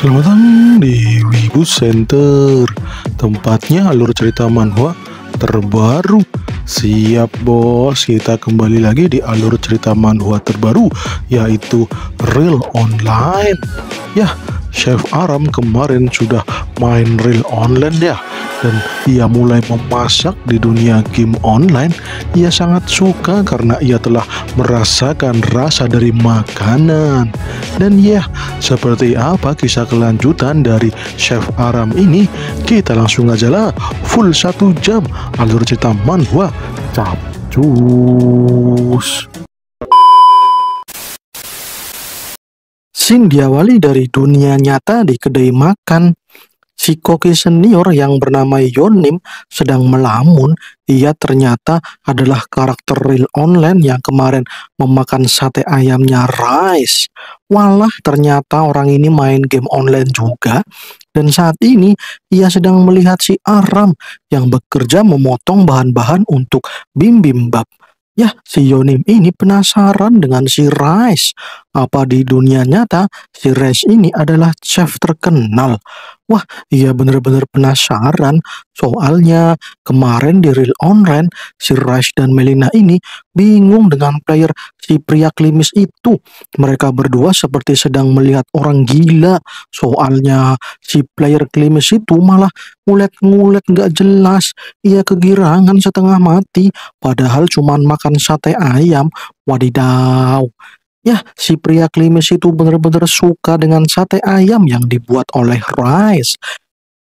Selamat datang di Wibu Center Tempatnya alur cerita manhwa terbaru Siap bos, kita kembali lagi di alur cerita manhwa terbaru Yaitu Real Online Ya, Chef Aram kemarin sudah main real online ya dan ia mulai memasak di dunia game online ia sangat suka karena ia telah merasakan rasa dari makanan dan ya seperti apa kisah kelanjutan dari Chef Aram ini kita langsung aja lah full satu jam alur cerita manhwa capcus Sin diawali dari dunia nyata di kedai makan. Si koki senior yang bernama Yonim sedang melamun. Ia ternyata adalah karakter real online yang kemarin memakan sate ayamnya Rice. Walah ternyata orang ini main game online juga. Dan saat ini ia sedang melihat si Aram yang bekerja memotong bahan-bahan untuk bim bim-bim bab. Yah, si Yonim ini penasaran dengan si Rice. Apa di dunia nyata si Rash ini adalah chef terkenal? Wah, iya bener-bener penasaran. Soalnya kemarin di Real Online, si Rash dan Melina ini bingung dengan player si pria klimis itu. Mereka berdua seperti sedang melihat orang gila. Soalnya si player klimis itu malah ngulet-ngulet gak jelas. Ia kegirangan setengah mati, padahal cuma makan sate ayam. Wadidaw, Ya, si pria klimis itu benar-benar suka dengan sate ayam yang dibuat oleh Rice.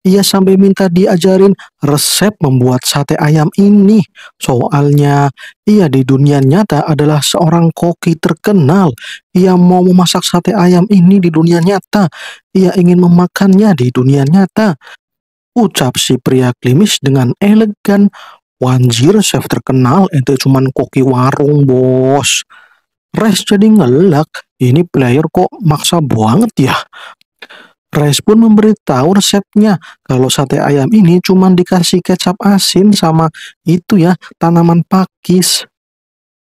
Ia sampai minta diajarin resep membuat sate ayam ini. Soalnya, ia di dunia nyata adalah seorang koki terkenal. Ia mau memasak sate ayam ini di dunia nyata. Ia ingin memakannya di dunia nyata. Ucap si pria klimis dengan elegan. Wanjir, chef terkenal itu cuma koki warung, bos. Rice jadi ngelak, ini player kok maksa banget ya. Rice pun memberitahu resepnya kalau sate ayam ini cuma dikasih kecap asin sama itu ya tanaman pakis.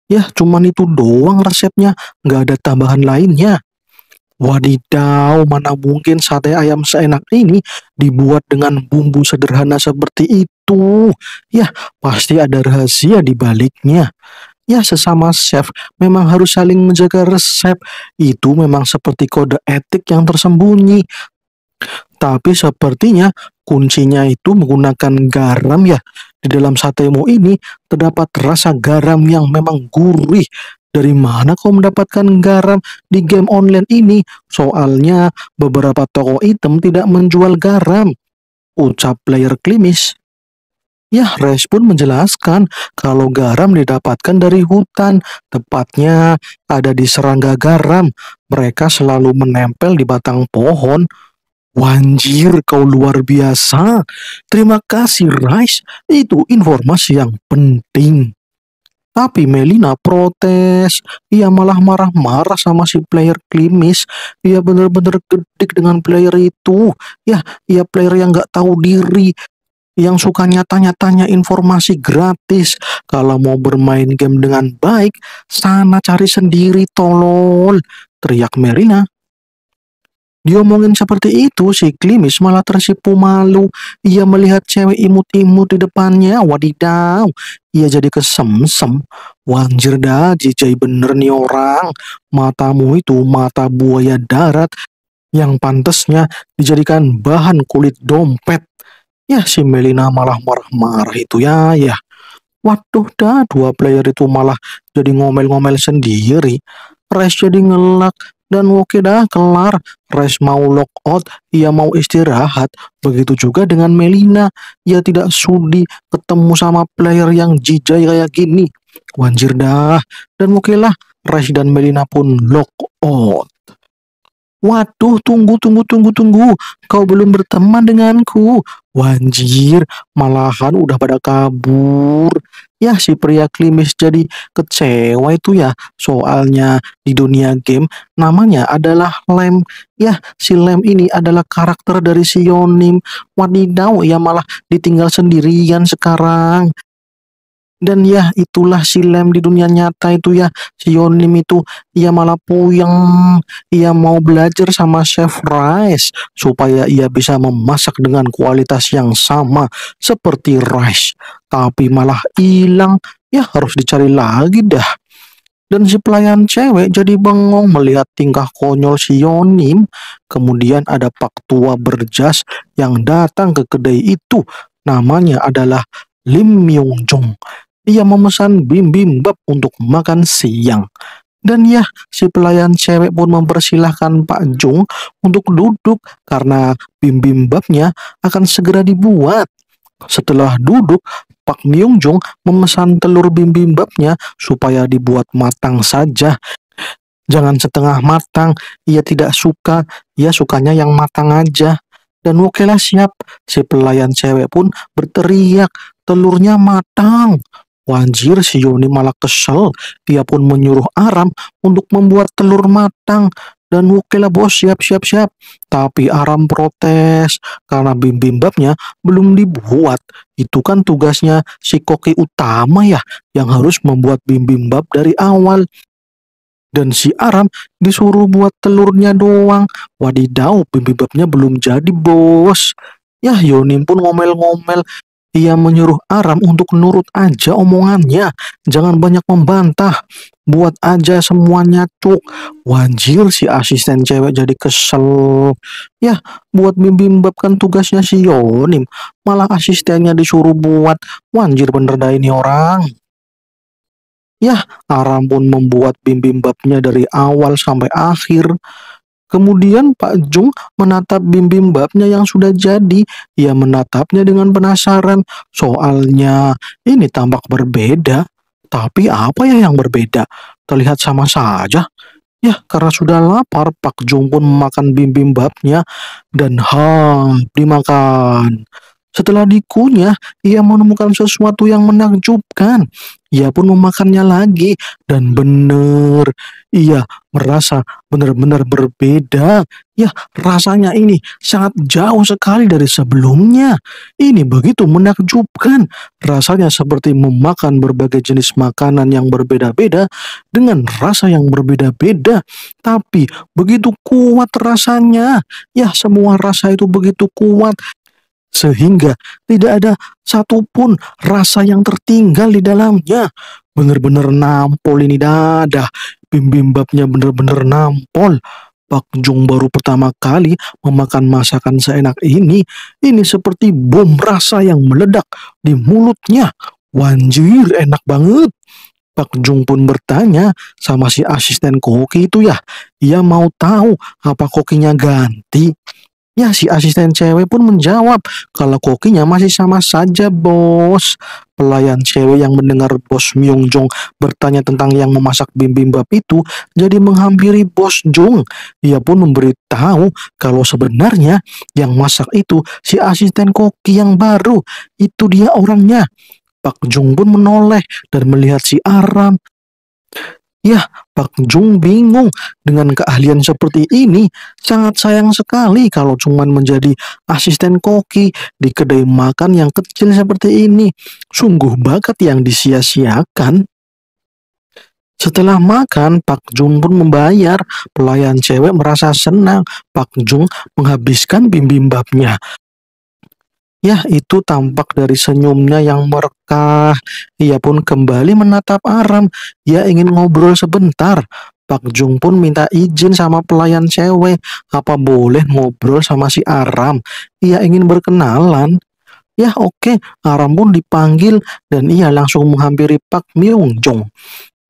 Ya cuma itu doang resepnya, nggak ada tambahan lainnya. Wadidaw, mana mungkin sate ayam seenak ini dibuat dengan bumbu sederhana seperti itu. Ya, pasti ada rahasia di baliknya ya sesama chef memang harus saling menjaga resep. Itu memang seperti kode etik yang tersembunyi. Tapi sepertinya kuncinya itu menggunakan garam ya. Di dalam satemu ini terdapat rasa garam yang memang gurih. Dari mana kau mendapatkan garam di game online ini? Soalnya beberapa toko item tidak menjual garam. Ucap player klimis. Ya, Yahresh pun menjelaskan kalau garam didapatkan dari hutan, tepatnya ada di serangga garam. Mereka selalu menempel di batang pohon. Wanjir, kau luar biasa. Terima kasih, Rice. Itu informasi yang penting. Tapi Melina protes. Ia malah marah-marah sama si player klimis. Ia benar-benar gedik dengan player itu. Ya, ia player yang gak tahu diri yang suka nyata-nyatanya informasi gratis. Kalau mau bermain game dengan baik, sana cari sendiri tolol, teriak Merina. Diomongin seperti itu, si Klimis malah tersipu malu. Ia melihat cewek imut-imut di depannya, wadidaw. Ia jadi kesemsem. Wanjir dah, jijai bener nih orang. Matamu itu mata buaya darat yang pantasnya dijadikan bahan kulit dompet. Ya si Melina malah marah-marah itu ya ya. Waduh dah dua player itu malah jadi ngomel-ngomel sendiri. Res jadi ngelak dan oke dah kelar. Res mau lock out, ia mau istirahat. Begitu juga dengan Melina. Ia tidak sudi ketemu sama player yang jijai kayak gini. Wanjir dah. Dan oke lah, Res dan Melina pun lock out. Waduh, tunggu, tunggu, tunggu, tunggu. Kau belum berteman denganku. Wanjir, malahan udah pada kabur. Ya, si pria klimis jadi kecewa itu ya. Soalnya di dunia game namanya adalah Lem. Ya, si Lem ini adalah karakter dari si Yonim. Wadidaw, ya malah ditinggal sendirian sekarang. Dan ya itulah si Lem di dunia nyata itu ya Si Yonim itu ia malah puyeng Ia mau belajar sama Chef Rice Supaya ia bisa memasak dengan kualitas yang sama Seperti Rice Tapi malah hilang Ya harus dicari lagi dah dan si pelayan cewek jadi bengong melihat tingkah konyol si Yonim. Kemudian ada pak tua berjas yang datang ke kedai itu. Namanya adalah Lim Myung Jung ia memesan bim bim-bim bab untuk makan siang. Dan ya, si pelayan cewek pun mempersilahkan Pak Jung untuk duduk karena bim bim-bim babnya akan segera dibuat. Setelah duduk, Pak Myung Jung memesan telur bim bim-bim babnya supaya dibuat matang saja. Jangan setengah matang, ia tidak suka, ia sukanya yang matang aja. Dan okelah siap, si pelayan cewek pun berteriak, telurnya matang. Wanjir, si Yoni malah kesel. Dia pun menyuruh Aram untuk membuat telur matang. Dan oke lah bos, siap, siap, siap. Tapi Aram protes karena babnya belum dibuat. Itu kan tugasnya si koki utama ya yang harus membuat bab dari awal dan si Aram disuruh buat telurnya doang. Wadidaw, babnya belum jadi bos. Yah Yoni pun ngomel-ngomel ia menyuruh Aram untuk nurut aja omongannya, jangan banyak membantah. Buat aja semuanya cuk. Wajil si asisten cewek jadi kesel. Ya, buat bimbing babkan tugasnya si Yonim, malah asistennya disuruh buat. Wanjir bener dah ini orang. Ya, Aram pun membuat bimbing babnya dari awal sampai akhir. Kemudian Pak Jung menatap bim-bim babnya yang sudah jadi. Ia menatapnya dengan penasaran. Soalnya ini tampak berbeda. Tapi apa ya yang berbeda? Terlihat sama saja. Ya, karena sudah lapar, Pak Jung pun memakan babnya. dan ha, dimakan. Setelah dikunyah, ia menemukan sesuatu yang menakjubkan. Ia pun memakannya lagi dan benar, ia merasa benar-benar berbeda. Ya, rasanya ini sangat jauh sekali dari sebelumnya. Ini begitu menakjubkan. Rasanya seperti memakan berbagai jenis makanan yang berbeda-beda dengan rasa yang berbeda-beda. Tapi begitu kuat rasanya. Ya, semua rasa itu begitu kuat sehingga tidak ada satupun rasa yang tertinggal di dalamnya. Bener-bener nampol ini dadah, bim bimbabnya bener-bener nampol. Pak Jung baru pertama kali memakan masakan seenak ini. Ini seperti bom rasa yang meledak di mulutnya. Wanjir, enak banget. Pak Jung pun bertanya sama si asisten koki itu ya. Ia mau tahu apa kokinya ganti Ya si asisten cewek pun menjawab kalau kokinya masih sama saja bos. Pelayan cewek yang mendengar bos Myung Jong bertanya tentang yang memasak bibimbap itu jadi menghampiri bos Jong. Ia pun memberitahu kalau sebenarnya yang masak itu si asisten koki yang baru. Itu dia orangnya. Pak Jung pun menoleh dan melihat si Aram, Ya, Pak Jung bingung dengan keahlian seperti ini. Sangat sayang sekali kalau cuma menjadi asisten koki di kedai makan yang kecil seperti ini. Sungguh bakat yang disia-siakan. Setelah makan, Pak Jung pun membayar. Pelayan cewek merasa senang. Pak Jung menghabiskan babnya. Ya, itu tampak dari senyumnya yang merekah. Ia pun kembali menatap Aram. Ia ingin ngobrol sebentar. Pak Jung pun minta izin sama pelayan cewek. Apa boleh ngobrol sama si Aram? Ia ingin berkenalan. Ya oke, okay. Aram pun dipanggil dan ia langsung menghampiri Pak Myung Jung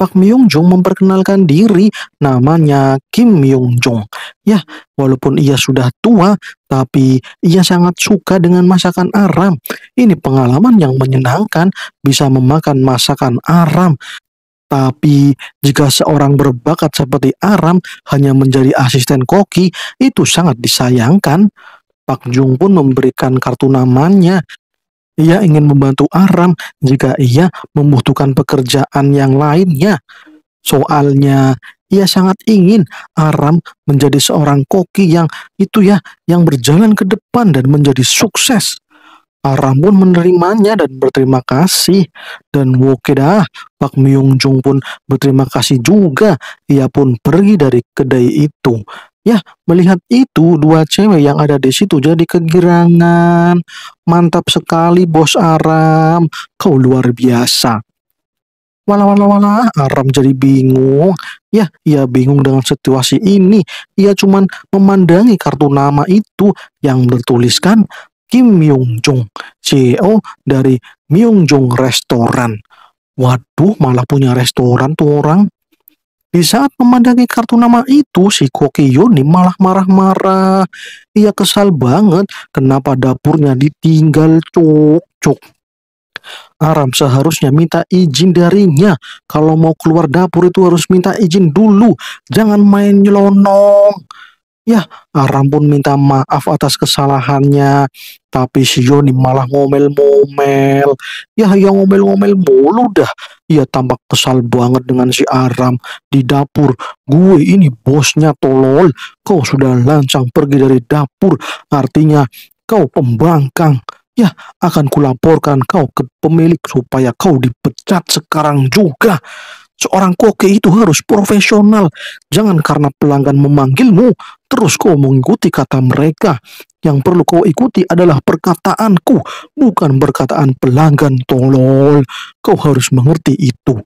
Pak Myung jung memperkenalkan diri namanya Kim Myung jung Ya, walaupun ia sudah tua, tapi ia sangat suka dengan masakan Aram. Ini pengalaman yang menyenangkan, bisa memakan masakan Aram. Tapi jika seorang berbakat seperti Aram hanya menjadi asisten koki, itu sangat disayangkan. Pak Jung pun memberikan kartu namanya ia ingin membantu Aram jika ia membutuhkan pekerjaan yang lainnya. Soalnya ia sangat ingin Aram menjadi seorang koki yang itu ya, yang berjalan ke depan dan menjadi sukses. Aram pun menerimanya dan berterima kasih. Dan Wokedah, Pak Myung Jung pun berterima kasih juga. Ia pun pergi dari kedai itu. Ya, melihat itu dua cewek yang ada di situ jadi kegirangan. Mantap sekali bos Aram, kau luar biasa. Walah walah walah, Aram jadi bingung. Ya, ia bingung dengan situasi ini. Ia cuman memandangi kartu nama itu yang bertuliskan Kim Myung Jung, CEO dari Myung Jung Restoran. Waduh, malah punya restoran tuh orang. Di saat memandangi kartu nama itu, si Koki Yoni malah marah-marah. Ia kesal banget kenapa dapurnya ditinggal cuk-cuk. Aram seharusnya minta izin darinya. Kalau mau keluar dapur itu harus minta izin dulu. Jangan main nyelonong. Ya, Aram ah, pun minta maaf atas kesalahannya, tapi si Yoni malah ngomel-ngomel. Ya, ya ngomel-ngomel mulu dah. Ia tampak kesal banget dengan si Aram di dapur. Gue ini bosnya tolol. Kau sudah lancang pergi dari dapur. Artinya kau pembangkang. Ya, akan kulaporkan kau ke pemilik supaya kau dipecat sekarang juga. Seorang koki itu harus profesional. Jangan karena pelanggan memanggilmu, terus kau mengikuti kata mereka. Yang perlu kau ikuti adalah perkataanku, bukan perkataan pelanggan tolol. Kau harus mengerti itu.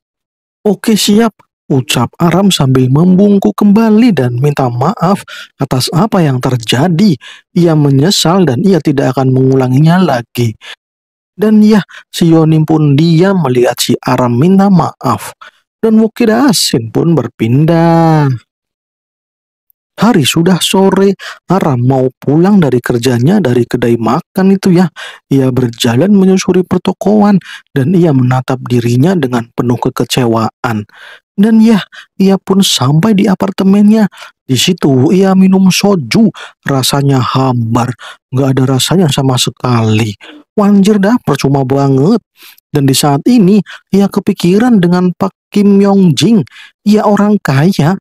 Oke siap, ucap Aram sambil membungkuk kembali dan minta maaf atas apa yang terjadi. Ia menyesal dan ia tidak akan mengulanginya lagi. Dan ya, si Yonim pun diam melihat si Aram minta maaf dan Wukid Asin pun berpindah. Hari sudah sore, Aram mau pulang dari kerjanya dari kedai makan itu ya. Ia berjalan menyusuri pertokoan dan ia menatap dirinya dengan penuh kekecewaan. Dan ya, ia pun sampai di apartemennya. Di situ ia minum soju, rasanya hambar, nggak ada rasanya sama sekali. Wanjir dah percuma banget. Dan di saat ini ia kepikiran dengan Pak Kim Yong Jing. Ia orang kaya.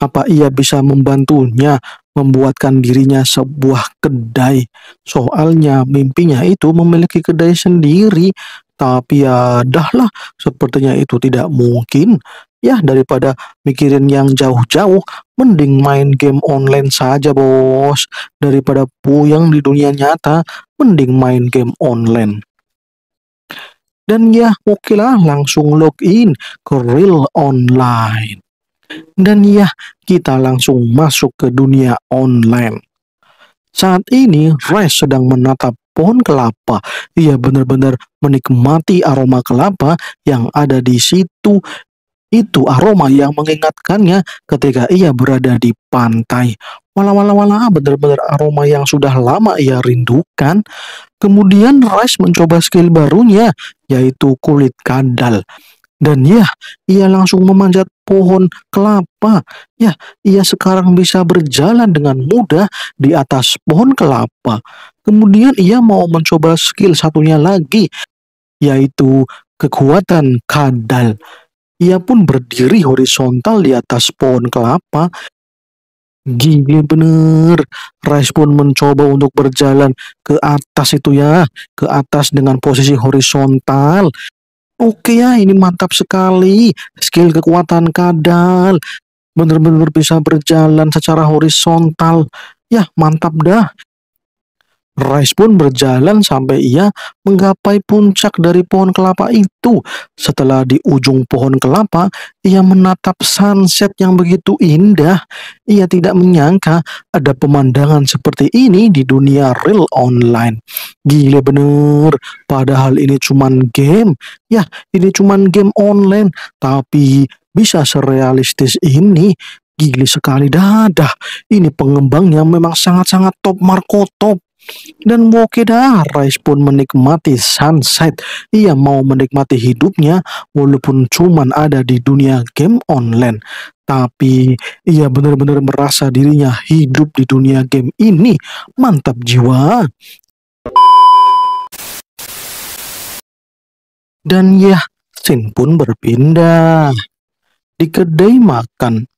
Apa ia bisa membantunya membuatkan dirinya sebuah kedai? Soalnya mimpinya itu memiliki kedai sendiri. Tapi ya dahlah, sepertinya itu tidak mungkin. Ya daripada mikirin yang jauh-jauh, mending main game online saja bos. Daripada puyeng di dunia nyata, mending main game online dan ya okelah langsung login ke real online. Dan ya kita langsung masuk ke dunia online. Saat ini Rice sedang menatap pohon kelapa. Ia benar-benar menikmati aroma kelapa yang ada di situ. Itu aroma yang mengingatkannya ketika ia berada di pantai. Wala-wala-wala benar-benar aroma yang sudah lama ia rindukan. Kemudian Rice mencoba skill barunya, yaitu kulit kadal. Dan ya, ia langsung memanjat pohon kelapa. Ya, ia sekarang bisa berjalan dengan mudah di atas pohon kelapa. Kemudian ia mau mencoba skill satunya lagi, yaitu kekuatan kadal. Ia pun berdiri horizontal di atas pohon kelapa Gini bener. Rice pun mencoba untuk berjalan ke atas itu ya. Ke atas dengan posisi horizontal. Oke ya, ini mantap sekali. Skill kekuatan kadal. Bener-bener bisa berjalan secara horizontal. Ya, mantap dah. Rice pun berjalan sampai ia menggapai puncak dari pohon kelapa itu. Setelah di ujung pohon kelapa, ia menatap sunset yang begitu indah. Ia tidak menyangka ada pemandangan seperti ini di dunia real online. Gila bener, padahal ini cuman game. Ya, ini cuman game online, tapi bisa serealistis ini gili sekali dadah. Ini pengembangnya memang sangat-sangat top markotop. Dan Mokeda Rice pun menikmati sunset. Ia mau menikmati hidupnya walaupun cuman ada di dunia game online. Tapi ia benar-benar merasa dirinya hidup di dunia game ini. Mantap jiwa. Dan ya, Sin pun berpindah. Di kedai makan,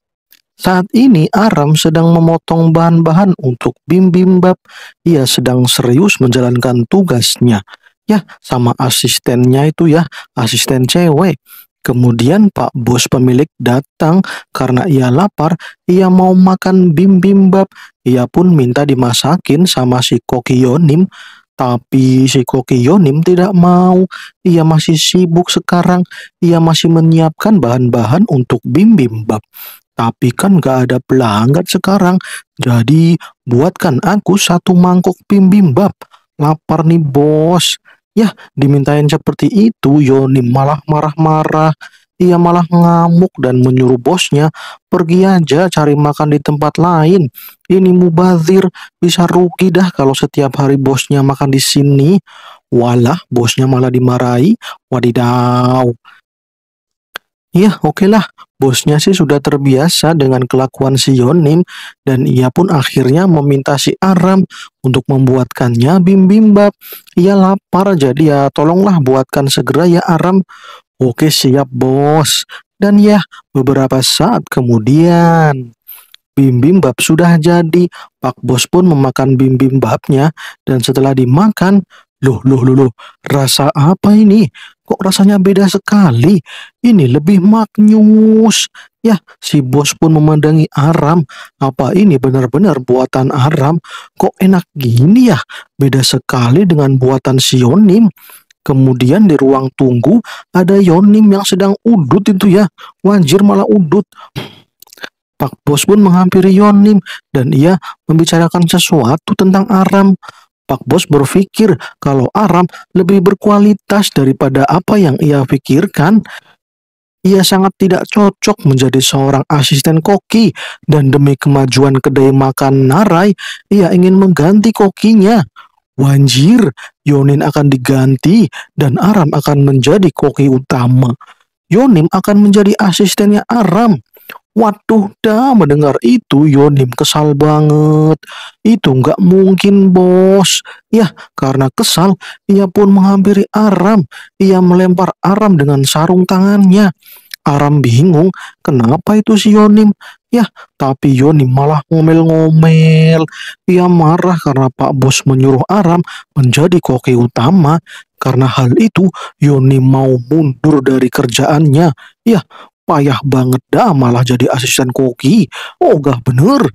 saat ini Aram sedang memotong bahan-bahan untuk Bim Bim Bab. Ia sedang serius menjalankan tugasnya. Ya, sama asistennya itu ya, asisten cewek. Kemudian Pak Bos pemilik datang karena ia lapar, ia mau makan Bim Bim Bab. Ia pun minta dimasakin sama si Koki Yonim. Tapi si Koki Yonim tidak mau. Ia masih sibuk sekarang. Ia masih menyiapkan bahan-bahan untuk bim bim bab. Tapi kan gak ada pelanggan sekarang. Jadi buatkan aku satu mangkok bimbap. Lapar nih bos. Ya dimintain seperti itu Yoni malah marah-marah. Ia malah ngamuk dan menyuruh bosnya pergi aja cari makan di tempat lain. Ini mubazir, bisa rugi dah kalau setiap hari bosnya makan di sini. Walah, bosnya malah dimarahi. Wadidaw. Iya, lah, Bosnya sih sudah terbiasa dengan kelakuan si Yonin dan ia pun akhirnya meminta si Aram untuk membuatkannya bim bimbab. Ia lapar jadi ya tolonglah buatkan segera ya Aram. Oke siap bos. Dan ya beberapa saat kemudian bim bimbab sudah jadi. Pak bos pun memakan bim bimbabnya dan setelah dimakan Loh, loh, loh, loh, rasa apa ini? kok rasanya beda sekali. Ini lebih maknyus. Ya, si bos pun memandangi Aram. Apa ini benar-benar buatan Aram? Kok enak gini ya? Beda sekali dengan buatan Sionim. Kemudian di ruang tunggu ada Yonim yang sedang udut itu ya. Wanjir malah udut. Pak Bos pun menghampiri Yonim dan ia membicarakan sesuatu tentang Aram. Pak Bos berpikir kalau Aram lebih berkualitas daripada apa yang ia pikirkan. Ia sangat tidak cocok menjadi seorang asisten koki dan demi kemajuan kedai makan Narai, ia ingin mengganti kokinya. Wanjir, Yonin akan diganti dan Aram akan menjadi koki utama. Yonim akan menjadi asistennya Aram. Waduh dah mendengar itu Yonim kesal banget. Itu nggak mungkin bos. Ya karena kesal ia pun menghampiri Aram. Ia melempar Aram dengan sarung tangannya. Aram bingung kenapa itu si Yonim. Ya tapi Yonim malah ngomel-ngomel. Ia marah karena Pak Bos menyuruh Aram menjadi koki utama. Karena hal itu Yonim mau mundur dari kerjaannya. Ya Payah banget dah malah jadi asisten koki. Oh gak bener.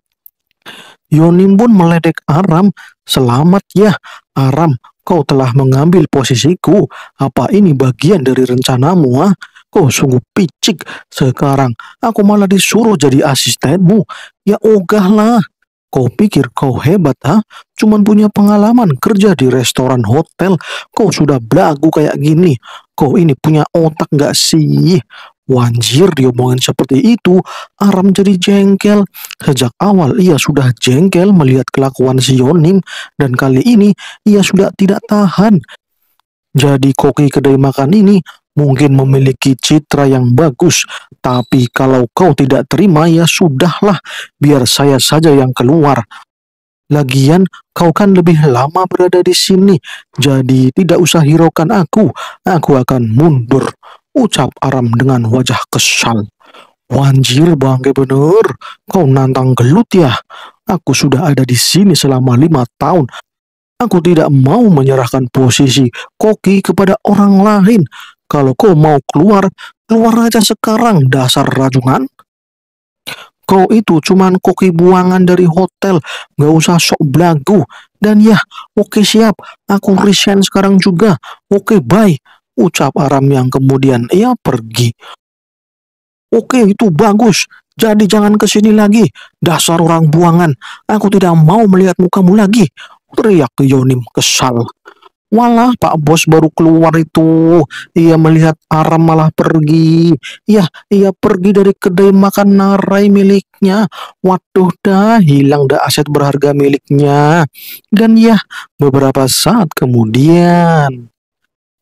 Yonim pun meledek Aram. Selamat ya, Aram. Kau telah mengambil posisiku. Apa ini bagian dari rencanamu, ah? Kau sungguh picik sekarang. Aku malah disuruh jadi asistenmu. Ya ogahlah. Kau pikir kau hebat, ha? Ah? Cuman punya pengalaman kerja di restoran hotel. Kau sudah belagu kayak gini. Kau ini punya otak gak sih? Wanjir diomongin seperti itu, Aram jadi jengkel. Sejak awal ia sudah jengkel melihat kelakuan si Yonim dan kali ini ia sudah tidak tahan. Jadi koki kedai makan ini mungkin memiliki citra yang bagus, tapi kalau kau tidak terima ya sudahlah, biar saya saja yang keluar. Lagian, kau kan lebih lama berada di sini, jadi tidak usah hiraukan aku. Aku akan mundur ucap Aram dengan wajah kesal. Wanjir bangke bener, kau nantang gelut ya. Aku sudah ada di sini selama lima tahun. Aku tidak mau menyerahkan posisi koki kepada orang lain. Kalau kau mau keluar, keluar aja sekarang dasar rajungan. Kau itu cuman koki buangan dari hotel, gak usah sok belagu. Dan ya, oke siap, aku resign sekarang juga. Oke, bye ucap Aram yang kemudian ia pergi. Oke, itu bagus. Jadi jangan ke sini lagi. Dasar orang buangan. Aku tidak mau melihat mukamu lagi. Teriak Yonim kesal. Walah Pak Bos baru keluar itu Ia melihat Aram malah pergi Ya ia pergi dari kedai makan narai miliknya Waduh dah hilang dah aset berharga miliknya Dan ya beberapa saat kemudian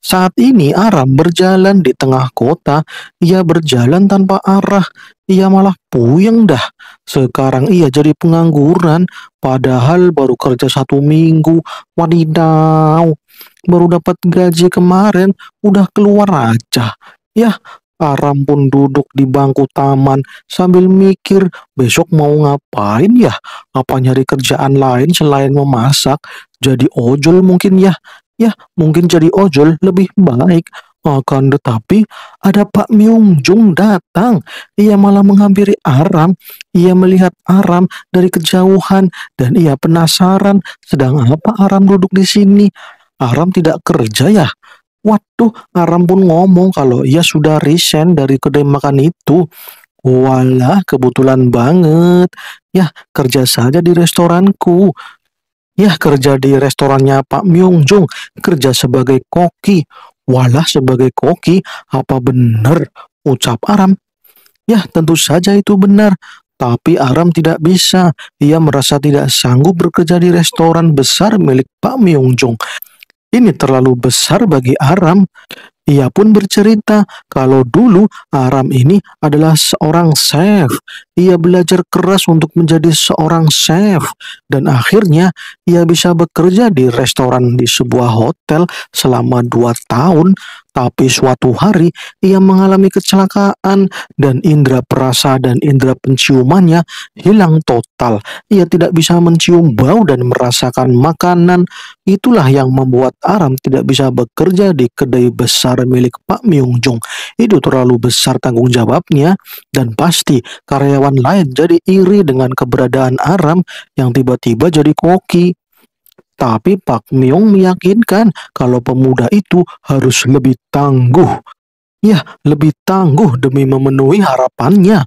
saat ini Aram berjalan di tengah kota, ia berjalan tanpa arah, ia malah puyeng dah. Sekarang ia jadi pengangguran, padahal baru kerja satu minggu, wadidaw. Baru dapat gaji kemarin, udah keluar aja. Yah, Aram pun duduk di bangku taman sambil mikir besok mau ngapain ya? Apa nyari kerjaan lain selain memasak? Jadi ojol mungkin ya? Ya, mungkin jadi ojol lebih baik. Akan tetapi ada Pak Myung Jung datang. Ia malah menghampiri Aram. Ia melihat Aram dari kejauhan dan ia penasaran sedang apa Aram duduk di sini. Aram tidak kerja ya? Waduh, Aram pun ngomong kalau ia sudah resign dari kedai makan itu. Walah, kebetulan banget. Ya, kerja saja di restoranku. Ya kerja di restorannya Pak Myung Jung, kerja sebagai koki. Walah sebagai koki, apa benar? Ucap Aram. Ya tentu saja itu benar. Tapi Aram tidak bisa. Ia merasa tidak sanggup bekerja di restoran besar milik Pak Myung Jung. Ini terlalu besar bagi Aram. Ia pun bercerita kalau dulu Aram ini adalah seorang chef. Ia belajar keras untuk menjadi seorang chef dan akhirnya ia bisa bekerja di restoran di sebuah hotel selama dua tahun. Tapi suatu hari ia mengalami kecelakaan dan indera perasa dan indera penciumannya hilang total. Ia tidak bisa mencium bau dan merasakan makanan. Itulah yang membuat Aram tidak bisa bekerja di kedai besar Bahar milik Pak Myung Jung. Itu terlalu besar tanggung jawabnya dan pasti karyawan lain jadi iri dengan keberadaan Aram yang tiba-tiba jadi koki. Tapi Pak Myung meyakinkan kalau pemuda itu harus lebih tangguh. Ya, lebih tangguh demi memenuhi harapannya.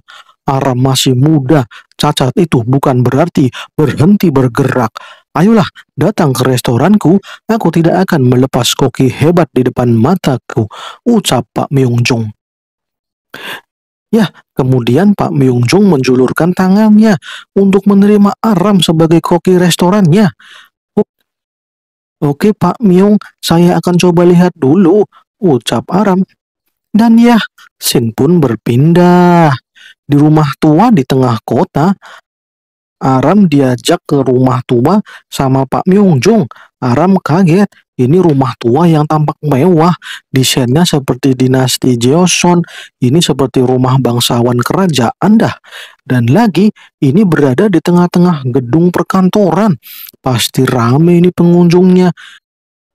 Aram masih muda, cacat itu bukan berarti berhenti bergerak Ayolah, datang ke restoranku, aku tidak akan melepas koki hebat di depan mataku, ucap Pak Myung Jung. Ya, kemudian Pak Myung Jung menjulurkan tangannya untuk menerima Aram sebagai koki restorannya. Oke Pak Myung, saya akan coba lihat dulu, ucap Aram. Dan ya, Sin pun berpindah. Di rumah tua di tengah kota, Aram diajak ke rumah tua sama Pak Myung Jung. Aram kaget, ini rumah tua yang tampak mewah, desainnya seperti dinasti Joseon, ini seperti rumah bangsawan kerajaan dah. Dan lagi, ini berada di tengah-tengah gedung perkantoran. Pasti rame ini pengunjungnya.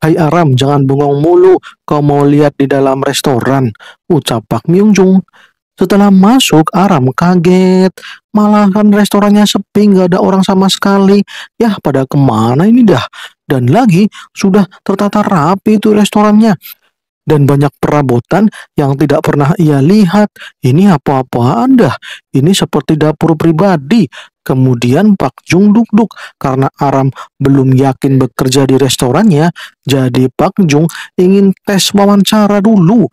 Hai Aram, jangan bengong mulu, kau mau lihat di dalam restoran, ucap Pak Myung Jung. Setelah masuk, Aram kaget. Malahan restorannya sepi, nggak ada orang sama sekali. Yah, pada kemana ini dah? Dan lagi, sudah tertata rapi itu restorannya. Dan banyak perabotan yang tidak pernah ia lihat. Ini apa-apaan dah? Ini seperti dapur pribadi. Kemudian Pak Jung duduk karena Aram belum yakin bekerja di restorannya. Jadi Pak Jung ingin tes wawancara dulu.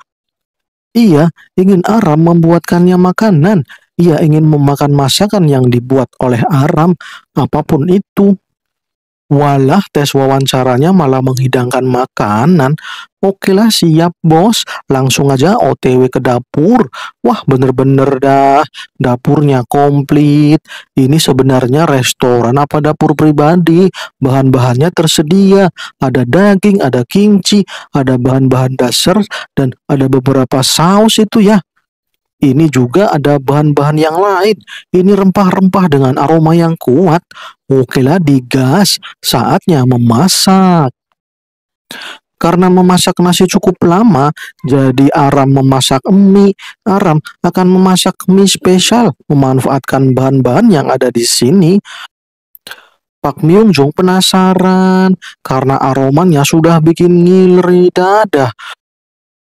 Ia ingin Aram membuatkannya makanan. Ia ingin memakan masakan yang dibuat oleh Aram, apapun itu. Walah tes wawancaranya malah menghidangkan makanan. Oke lah siap bos, langsung aja otw ke dapur. Wah bener-bener dah, dapurnya komplit. Ini sebenarnya restoran apa dapur pribadi? Bahan-bahannya tersedia, ada daging, ada kimchi, ada bahan-bahan dasar, dan ada beberapa saus itu ya. Ini juga ada bahan-bahan yang lain. Ini rempah-rempah dengan aroma yang kuat. Okelah digas, saatnya memasak. Karena memasak nasi cukup lama, jadi Aram memasak mie. Aram akan memasak mie spesial, memanfaatkan bahan-bahan yang ada di sini. Pak Myung Jong penasaran karena aromanya sudah bikin ngileri dadah.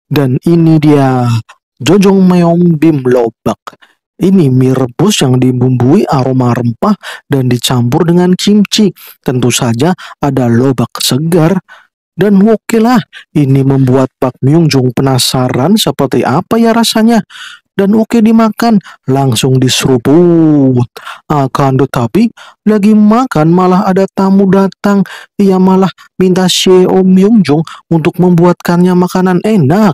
Dan ini dia Jojong Meong Bim Lobak. Ini mie rebus yang dibumbui aroma rempah dan dicampur dengan kimchi. Tentu saja ada lobak segar. Dan oke lah, ini membuat Pak Myung Jung penasaran seperti apa ya rasanya. Dan oke dimakan, langsung diseruput. Akan tetapi, lagi makan malah ada tamu datang. Ia malah minta Sheo Myung Jung untuk membuatkannya makanan enak.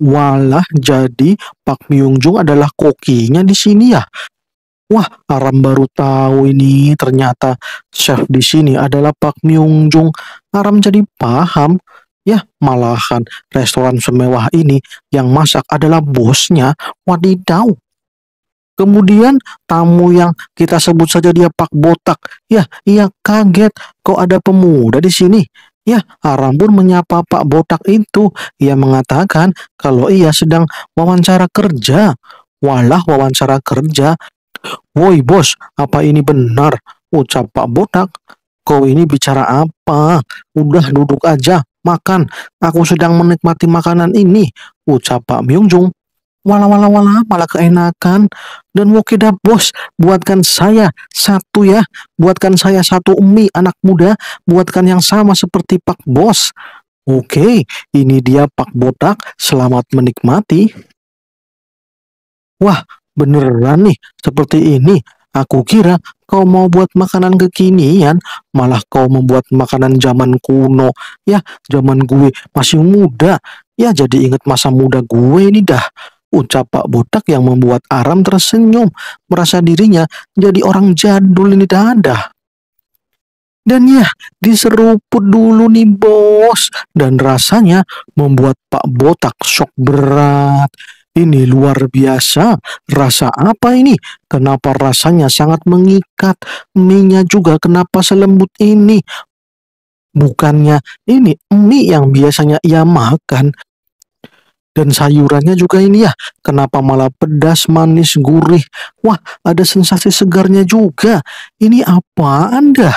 Walah, jadi Pak Myung Jung adalah kokinya di sini ya? Wah, Aram baru tahu ini. Ternyata chef di sini adalah Pak Myung Jung. Aram jadi paham. Ya, malahan restoran semewah ini yang masak adalah bosnya. Wadidaw. Kemudian tamu yang kita sebut saja dia Pak Botak. Ya, ia kaget kok ada pemuda di sini. Ya, Aram pun menyapa Pak Botak itu. Ia mengatakan kalau ia sedang wawancara kerja. Walah wawancara kerja. Woi bos, apa ini benar? Ucap Pak Botak. Kau ini bicara apa? Udah duduk aja, makan. Aku sedang menikmati makanan ini. Ucap Pak Myungjung. Wala wala wala malah keenakan dan Wokeda bos buatkan saya satu ya buatkan saya satu umi anak muda buatkan yang sama seperti Pak Bos. Oke ini dia Pak Botak selamat menikmati. Wah beneran nih seperti ini aku kira kau mau buat makanan kekinian malah kau membuat makanan zaman kuno ya zaman gue masih muda ya jadi ingat masa muda gue ini dah. Ucap Pak Botak yang membuat Aram tersenyum, merasa dirinya jadi orang jadul ini dadah. Dan ya, diseruput dulu nih bos. Dan rasanya membuat Pak Botak shock berat. Ini luar biasa. Rasa apa ini? Kenapa rasanya sangat mengikat? Mie-nya juga kenapa selembut ini? Bukannya ini mie yang biasanya ia makan, dan sayurannya juga ini ya, kenapa malah pedas, manis, gurih. Wah, ada sensasi segarnya juga. Ini apa Anda?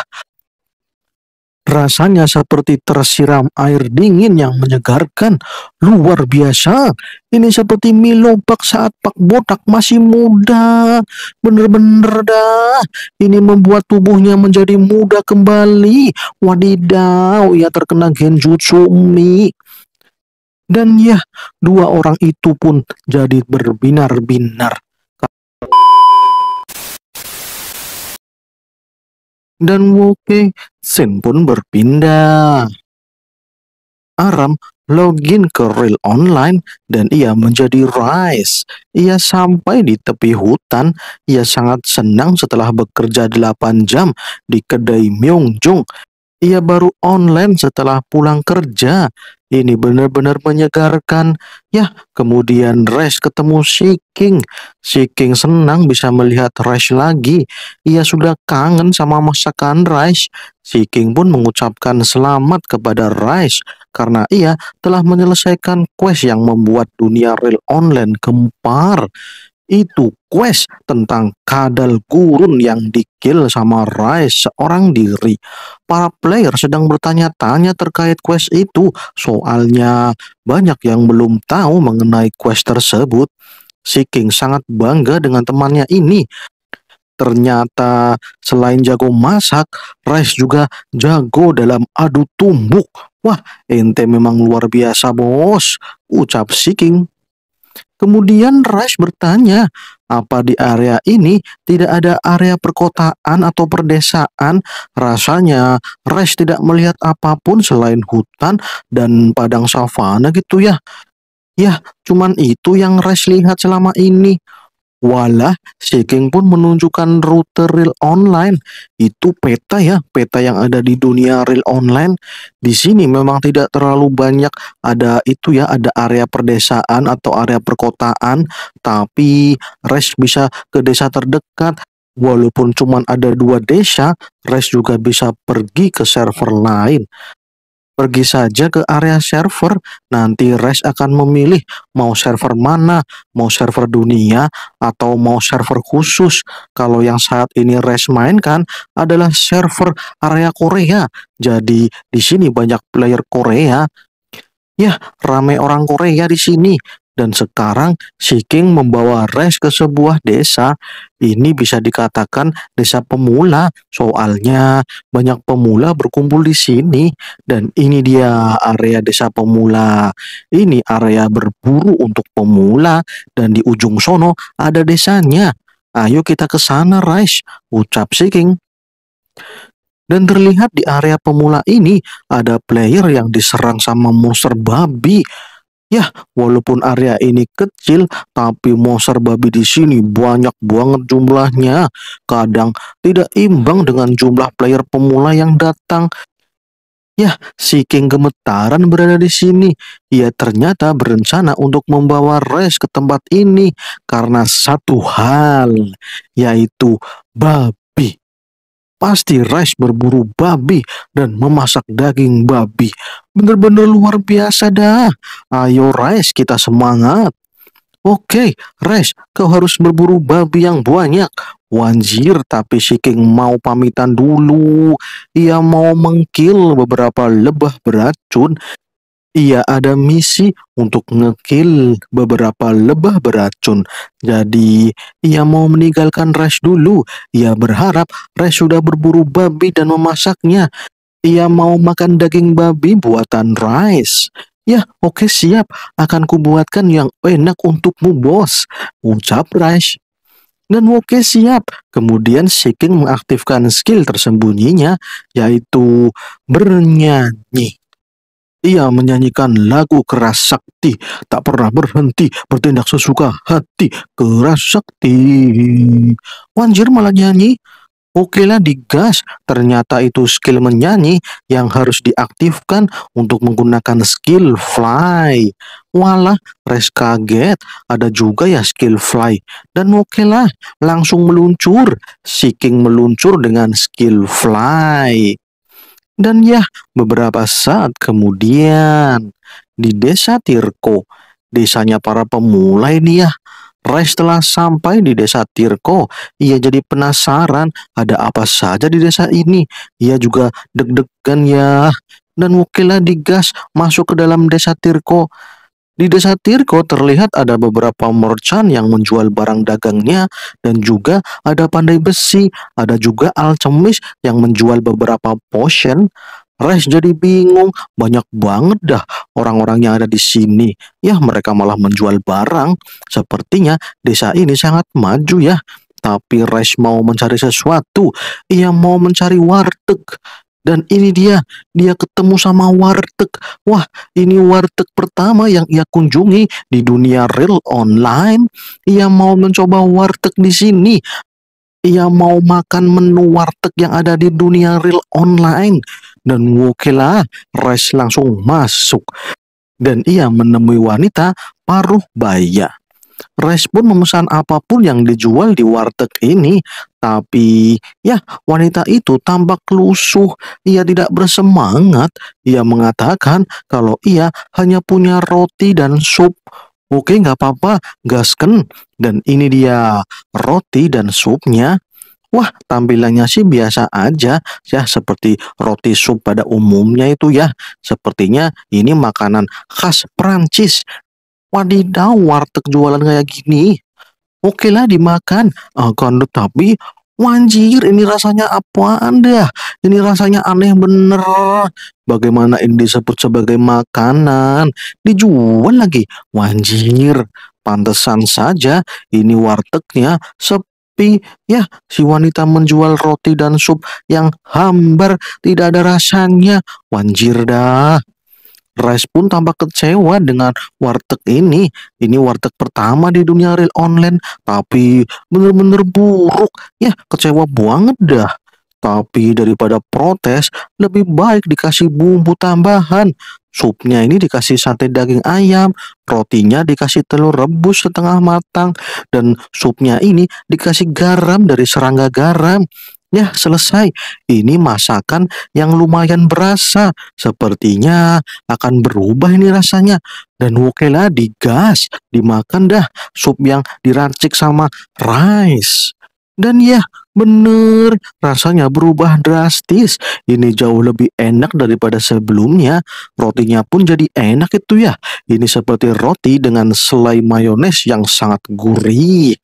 Rasanya seperti tersiram air dingin yang menyegarkan. Luar biasa. Ini seperti mie lobak saat Pak Botak masih muda. Bener-bener dah. Ini membuat tubuhnya menjadi muda kembali. Wadidaw, ia ya terkena genjutsu mie. Dan ya, dua orang itu pun jadi berbinar-binar. Dan Woke sen pun berpindah. Aram login ke real online dan ia menjadi Rice. Ia sampai di tepi hutan, ia sangat senang setelah bekerja 8 jam di kedai myung jung ia baru online setelah pulang kerja. Ini benar-benar menyegarkan. Ya, kemudian Rash ketemu si King. Si King senang bisa melihat Rash lagi. Ia sudah kangen sama masakan Rash. Si King pun mengucapkan selamat kepada Rash karena ia telah menyelesaikan quest yang membuat dunia real online gempar itu quest tentang kadal gurun yang dikill sama Rice seorang diri. Para player sedang bertanya-tanya terkait quest itu, soalnya banyak yang belum tahu mengenai quest tersebut. Si King sangat bangga dengan temannya ini. Ternyata selain jago masak, Rice juga jago dalam adu tumbuk. Wah, ente memang luar biasa bos, ucap si King. Kemudian Rush bertanya, apa di area ini tidak ada area perkotaan atau perdesaan? Rasanya Rush tidak melihat apapun selain hutan dan padang savana gitu ya. Ya, cuman itu yang Rush lihat selama ini. Walah, Shaking pun menunjukkan router real online. Itu peta ya, peta yang ada di dunia real online. Di sini memang tidak terlalu banyak ada itu ya, ada area perdesaan atau area perkotaan, tapi Res bisa ke desa terdekat. Walaupun cuma ada dua desa, Res juga bisa pergi ke server lain. Pergi saja ke area server, nanti Res akan memilih mau server mana, mau server dunia, atau mau server khusus. Kalau yang saat ini Res mainkan adalah server area Korea, jadi di sini banyak player Korea. Ya, ramai orang Korea di sini dan sekarang si King membawa Res ke sebuah desa. Ini bisa dikatakan desa pemula, soalnya banyak pemula berkumpul di sini dan ini dia area desa pemula. Ini area berburu untuk pemula dan di ujung sono ada desanya. Ayo kita ke sana, Rex, ucap si King. Dan terlihat di area pemula ini ada player yang diserang sama monster babi. Ya, walaupun area ini kecil, tapi monster babi di sini banyak banget jumlahnya. Kadang tidak imbang dengan jumlah player pemula yang datang. Ya, si King gemetaran berada di sini. Ia ternyata berencana untuk membawa Res ke tempat ini karena satu hal, yaitu babi Pasti Rice berburu babi dan memasak daging babi. Bener-bener luar biasa dah. Ayo Rice, kita semangat. Oke, okay, Rice, kau harus berburu babi yang banyak. Wanjir, tapi si King mau pamitan dulu. Ia mau mengkil beberapa lebah beracun ia ada misi untuk ngekill beberapa lebah beracun. Jadi, ia mau meninggalkan Rash dulu. Ia berharap Rash sudah berburu babi dan memasaknya. Ia mau makan daging babi buatan Rice. Ya, oke okay, siap. Akan kubuatkan yang enak untukmu, bos. Ucap Rash. Dan Woke siap. Kemudian Shaking mengaktifkan skill tersembunyinya, yaitu bernyanyi. Ia menyanyikan lagu keras sakti, tak pernah berhenti, bertindak sesuka hati, keras sakti. Wanjir malah nyanyi. Oke lah digas, ternyata itu skill menyanyi yang harus diaktifkan untuk menggunakan skill fly. Walah, res kaget, ada juga ya skill fly. Dan oke lah, langsung meluncur, seeking meluncur dengan skill fly. Dan ya, beberapa saat kemudian di desa Tirko, desanya para pemulai dia. Ya, Res telah sampai di desa Tirko, ia jadi penasaran ada apa saja di desa ini. Ia juga deg-degan ya, dan wakilnya digas masuk ke dalam desa Tirko. Di desa Tirko terlihat ada beberapa merchant yang menjual barang dagangnya dan juga ada pandai besi, ada juga alchemist yang menjual beberapa potion. Res jadi bingung, banyak banget dah orang-orang yang ada di sini. Ya, mereka malah menjual barang. Sepertinya desa ini sangat maju ya. Tapi Res mau mencari sesuatu. Ia mau mencari warteg. Dan ini dia, dia ketemu sama warteg. Wah, ini warteg pertama yang ia kunjungi di dunia real online. Ia mau mencoba warteg di sini. Ia mau makan menu warteg yang ada di dunia real online. Dan wokelah, Rice langsung masuk. Dan ia menemui wanita paruh baya respon pun memesan apapun yang dijual di warteg ini. Tapi ya wanita itu tampak lusuh, ia tidak bersemangat. Ia mengatakan kalau ia hanya punya roti dan sup. Oke nggak apa-apa, gasken. Dan ini dia roti dan supnya. Wah, tampilannya sih biasa aja, ya seperti roti sup pada umumnya itu ya. Sepertinya ini makanan khas Prancis Wadidaw, warteg jualan kayak gini. Oke lah dimakan, akan ah, tetapi Wanjir, ini rasanya apa anda? Ini rasanya aneh bener. Bagaimana ini disebut sebagai makanan? Dijual lagi. Wanjir, pantesan saja ini wartegnya sepi. Ya, si wanita menjual roti dan sup yang hambar, tidak ada rasanya. Wanjir dah. Rice pun tampak kecewa dengan warteg ini. Ini warteg pertama di dunia real online, tapi bener-bener buruk. Ya, kecewa banget dah. Tapi daripada protes, lebih baik dikasih bumbu tambahan. Supnya ini dikasih sate daging ayam, rotinya dikasih telur rebus setengah matang, dan supnya ini dikasih garam dari serangga garam. Ya, selesai. Ini masakan yang lumayan berasa. Sepertinya akan berubah ini rasanya. Dan oke lah, digas, dimakan dah sup yang diracik sama rice. Dan ya, bener, rasanya berubah drastis. Ini jauh lebih enak daripada sebelumnya. Rotinya pun jadi enak itu ya. Ini seperti roti dengan selai mayones yang sangat gurih.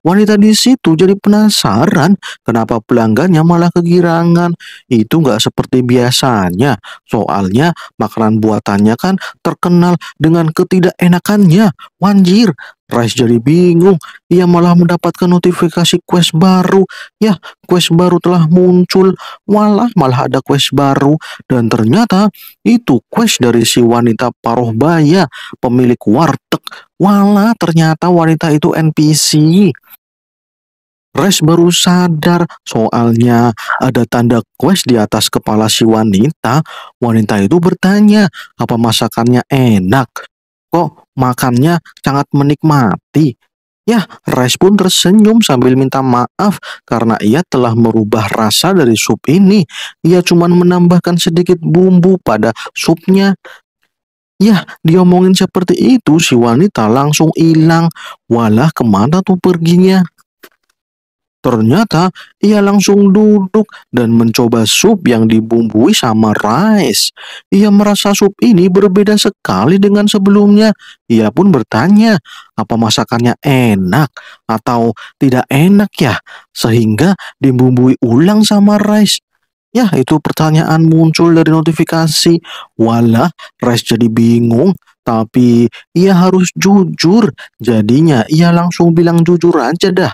Wanita di situ jadi penasaran kenapa pelanggannya malah kegirangan. Itu nggak seperti biasanya. Soalnya makanan buatannya kan terkenal dengan ketidakenakannya. Wanjir, Rice jadi bingung. Ia malah mendapatkan notifikasi quest baru. Ya, quest baru telah muncul. Walah, malah ada quest baru. Dan ternyata itu quest dari si wanita paruh baya, pemilik warteg. Walah, ternyata wanita itu NPC. Res baru sadar soalnya ada tanda quest di atas kepala si wanita. Wanita itu bertanya, apa masakannya enak? Kok makannya sangat menikmati? Ya, Res pun tersenyum sambil minta maaf karena ia telah merubah rasa dari sup ini. Ia cuma menambahkan sedikit bumbu pada supnya. Ya, diomongin seperti itu si wanita langsung hilang. Walah kemana tuh perginya? Ternyata ia langsung duduk dan mencoba sup yang dibumbui sama rice. Ia merasa sup ini berbeda sekali dengan sebelumnya. Ia pun bertanya, apa masakannya enak atau tidak enak ya? Sehingga dibumbui ulang sama rice. Ya, itu pertanyaan muncul dari notifikasi. Walah, rice jadi bingung tapi ia harus jujur. Jadinya ia langsung bilang jujur aja dah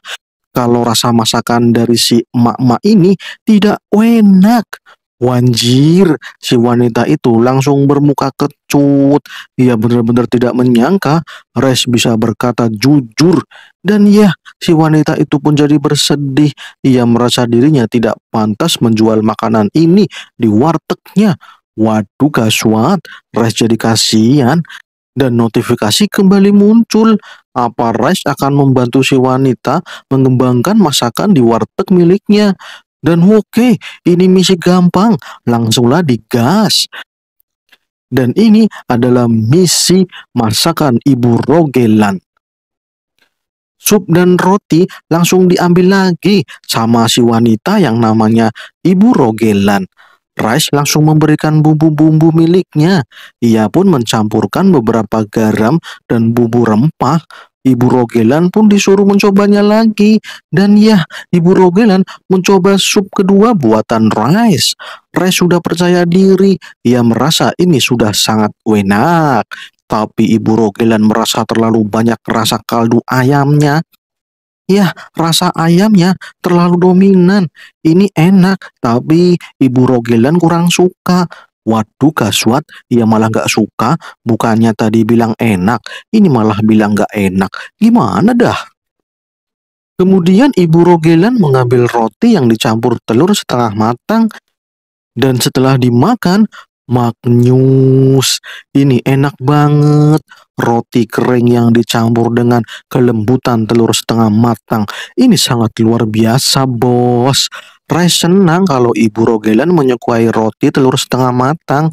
kalau rasa masakan dari si emak-emak ini tidak enak. Wanjir, si wanita itu langsung bermuka kecut. Ia benar-benar tidak menyangka Res bisa berkata jujur. Dan ya, si wanita itu pun jadi bersedih. Ia merasa dirinya tidak pantas menjual makanan ini di wartegnya. Waduh gaswat, Res jadi kasihan. Dan notifikasi kembali muncul apa Rice akan membantu si wanita mengembangkan masakan di warteg miliknya. Dan oke, okay, ini misi gampang, langsunglah digas. Dan ini adalah misi masakan Ibu Rogelan. Sup dan roti langsung diambil lagi sama si wanita yang namanya Ibu Rogelan. Rice langsung memberikan bumbu-bumbu miliknya. Ia pun mencampurkan beberapa garam dan bumbu rempah. Ibu Rogelan pun disuruh mencobanya lagi. Dan ya, Ibu Rogelan mencoba sup kedua buatan Rice. Rice sudah percaya diri. Ia merasa ini sudah sangat enak. Tapi Ibu Rogelan merasa terlalu banyak rasa kaldu ayamnya. Ya, rasa ayamnya terlalu dominan. Ini enak, tapi ibu Rogelan kurang suka. Waduh, Gaswat, ia malah nggak suka. Bukannya tadi bilang enak, ini malah bilang nggak enak. Gimana dah? Kemudian ibu Rogelan mengambil roti yang dicampur telur setengah matang dan setelah dimakan, maknyus. Ini enak banget roti kering yang dicampur dengan kelembutan telur setengah matang. Ini sangat luar biasa, bos. Ray senang kalau Ibu Rogelan menyukai roti telur setengah matang.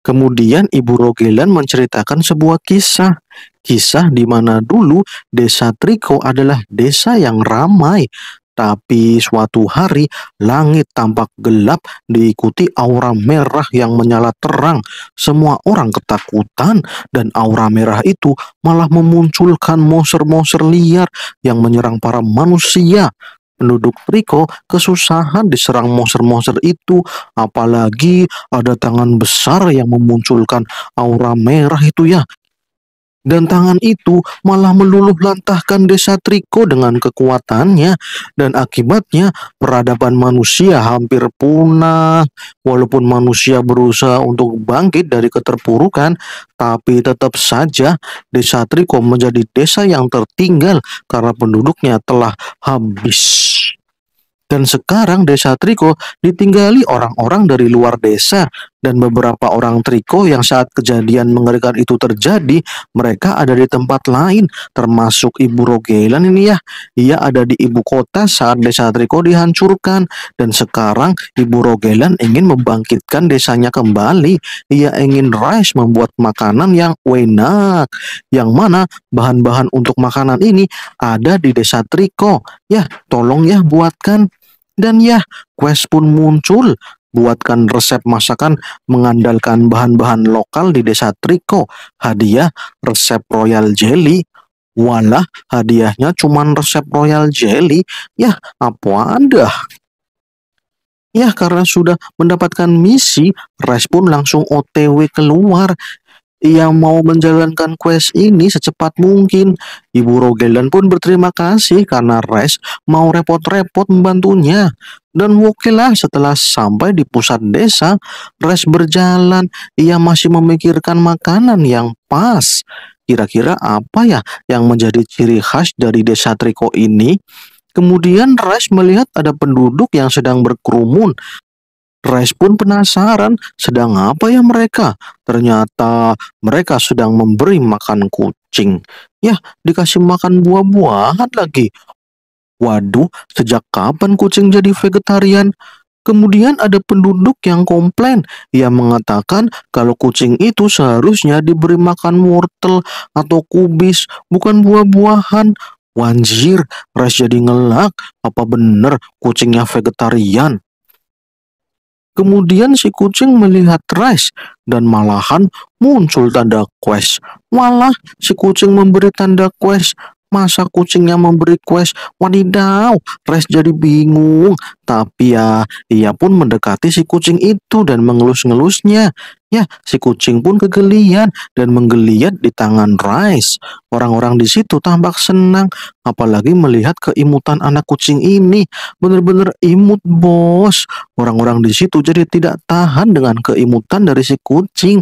Kemudian Ibu Rogelan menceritakan sebuah kisah. Kisah di mana dulu desa Triko adalah desa yang ramai. Tapi suatu hari langit tampak gelap diikuti aura merah yang menyala terang. Semua orang ketakutan dan aura merah itu malah memunculkan monster-monster liar yang menyerang para manusia. Penduduk Riko kesusahan diserang monster-monster itu, apalagi ada tangan besar yang memunculkan aura merah itu ya dan tangan itu malah meluluh lantahkan desa Triko dengan kekuatannya dan akibatnya peradaban manusia hampir punah. Walaupun manusia berusaha untuk bangkit dari keterpurukan, tapi tetap saja desa Triko menjadi desa yang tertinggal karena penduduknya telah habis. Dan sekarang desa Triko ditinggali orang-orang dari luar desa dan beberapa orang Triko yang saat kejadian mengerikan itu terjadi, mereka ada di tempat lain, termasuk Ibu Rogelan ini ya. Ia ada di ibu kota saat desa Triko dihancurkan dan sekarang Ibu Rogelan ingin membangkitkan desanya kembali. Ia ingin Rice membuat makanan yang enak, yang mana bahan-bahan untuk makanan ini ada di desa Triko. Ya, tolong ya buatkan dan ya, quest pun muncul. Buatkan resep masakan mengandalkan bahan-bahan lokal di desa Triko. Hadiah resep Royal Jelly. Walah, hadiahnya cuma resep Royal Jelly. Ya, apa ada? Ya, karena sudah mendapatkan misi, Res pun langsung OTW keluar yang mau menjalankan quest ini secepat mungkin. Ibu Rogeldan pun berterima kasih karena Res mau repot-repot membantunya. Dan wokilah setelah sampai di pusat desa, Res berjalan. Ia masih memikirkan makanan yang pas. Kira-kira apa ya yang menjadi ciri khas dari desa Triko ini? Kemudian Res melihat ada penduduk yang sedang berkerumun Rice pun penasaran sedang apa ya mereka. Ternyata mereka sedang memberi makan kucing. Ya, dikasih makan buah-buahan lagi. Waduh, sejak kapan kucing jadi vegetarian? Kemudian ada penduduk yang komplain. Ia mengatakan kalau kucing itu seharusnya diberi makan wortel atau kubis, bukan buah-buahan. Wanjir, Rice jadi ngelak. Apa benar kucingnya vegetarian? Kemudian si kucing melihat Rice dan malahan muncul tanda quest. Malah si kucing memberi tanda quest Masa kucingnya memberi quest? Wadidaw, Res jadi bingung. Tapi ya, ia pun mendekati si kucing itu dan mengelus-ngelusnya. Ya, si kucing pun kegelian dan menggeliat di tangan Rice. Orang-orang di situ tampak senang, apalagi melihat keimutan anak kucing ini. Benar-benar imut, bos. Orang-orang di situ jadi tidak tahan dengan keimutan dari si kucing.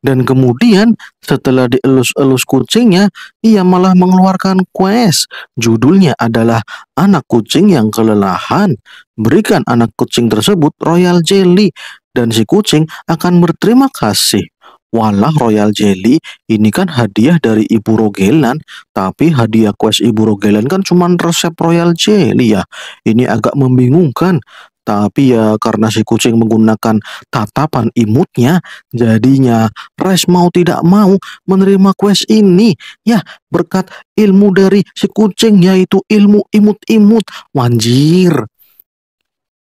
Dan kemudian setelah dielus-elus kucingnya, ia malah mengeluarkan quest. Judulnya adalah Anak Kucing Yang Kelelahan. Berikan anak kucing tersebut Royal Jelly dan si kucing akan berterima kasih. Walah Royal Jelly, ini kan hadiah dari Ibu Rogelan, tapi hadiah quest Ibu Rogelan kan cuma resep Royal Jelly ya. Ini agak membingungkan. Tapi ya karena si kucing menggunakan tatapan imutnya, jadinya Res mau tidak mau menerima quest ini. Ya, berkat ilmu dari si kucing yaitu ilmu imut-imut. Wanjir.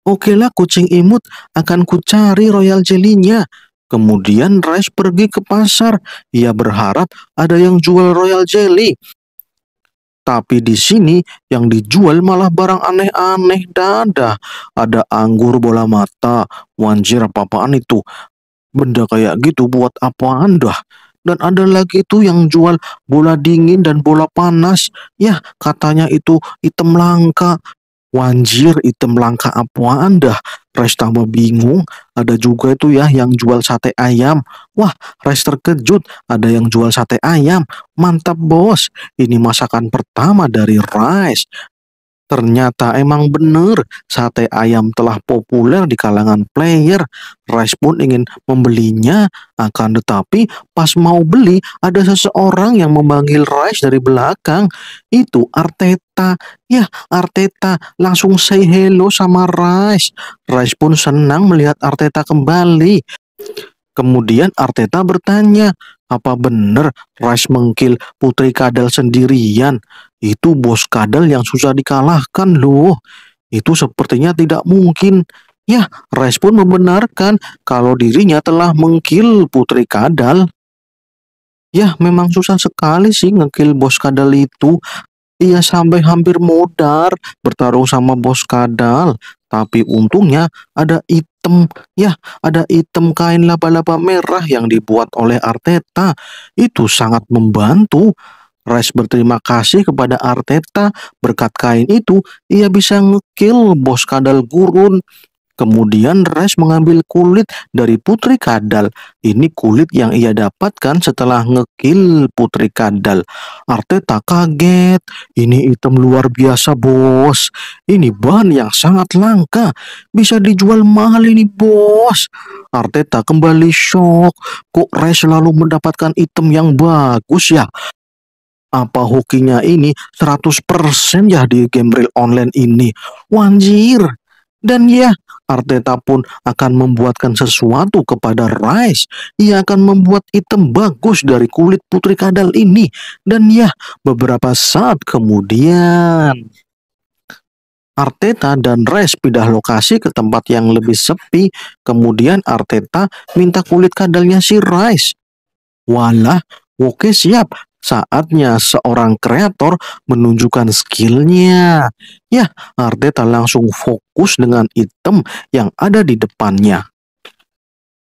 Oke lah kucing imut akan kucari royal jelinya. Kemudian Rice pergi ke pasar. Ia berharap ada yang jual royal jelly. Tapi di sini yang dijual malah barang aneh-aneh dadah. Ada anggur bola mata, wanjir apa-apaan itu. Benda kayak gitu buat apa anda? Dan ada lagi itu yang jual bola dingin dan bola panas. Ya katanya itu item langka. Wanjir, item langka apa anda? Rice tambah bingung, ada juga itu ya yang jual sate ayam. Wah, Rice terkejut, ada yang jual sate ayam. Mantap bos, ini masakan pertama dari Rice. Ternyata emang bener sate ayam telah populer di kalangan player. Rice pun ingin membelinya, akan tetapi pas mau beli ada seseorang yang memanggil Rice dari belakang. Itu Arteta. Ya, Arteta langsung say hello sama Rice. Rice pun senang melihat Arteta kembali. Kemudian Arteta bertanya, apa bener Rice mengkil Putri Kadal sendirian? Itu bos Kadal yang susah dikalahkan loh. Itu sepertinya tidak mungkin. Ya, Rice pun membenarkan kalau dirinya telah mengkil Putri Kadal. Ya, memang susah sekali sih ngekil bos Kadal itu. Ia sampai hampir modar bertarung sama bos Kadal. Tapi untungnya ada itu item. Ya, ada item kain laba-laba merah yang dibuat oleh Arteta. Itu sangat membantu. Rice berterima kasih kepada Arteta berkat kain itu ia bisa ngekill bos kadal gurun Kemudian Rice mengambil kulit dari Putri Kadal. Ini kulit yang ia dapatkan setelah ngekill Putri Kadal. Arteta kaget. Ini item luar biasa bos. Ini bahan yang sangat langka. Bisa dijual mahal ini bos. Arteta kembali shock. Kok Rice selalu mendapatkan item yang bagus ya? apa hokinya ini 100% ya di game real online ini. Wanjir, dan ya, Arteta pun akan membuatkan sesuatu kepada Rice. Ia akan membuat item bagus dari kulit putri kadal ini. Dan ya, beberapa saat kemudian... Arteta dan Rice pindah lokasi ke tempat yang lebih sepi. Kemudian Arteta minta kulit kadalnya si Rice. Walah, oke siap. Saatnya seorang kreator menunjukkan skillnya. Ya, Arteta langsung fokus dengan item yang ada di depannya.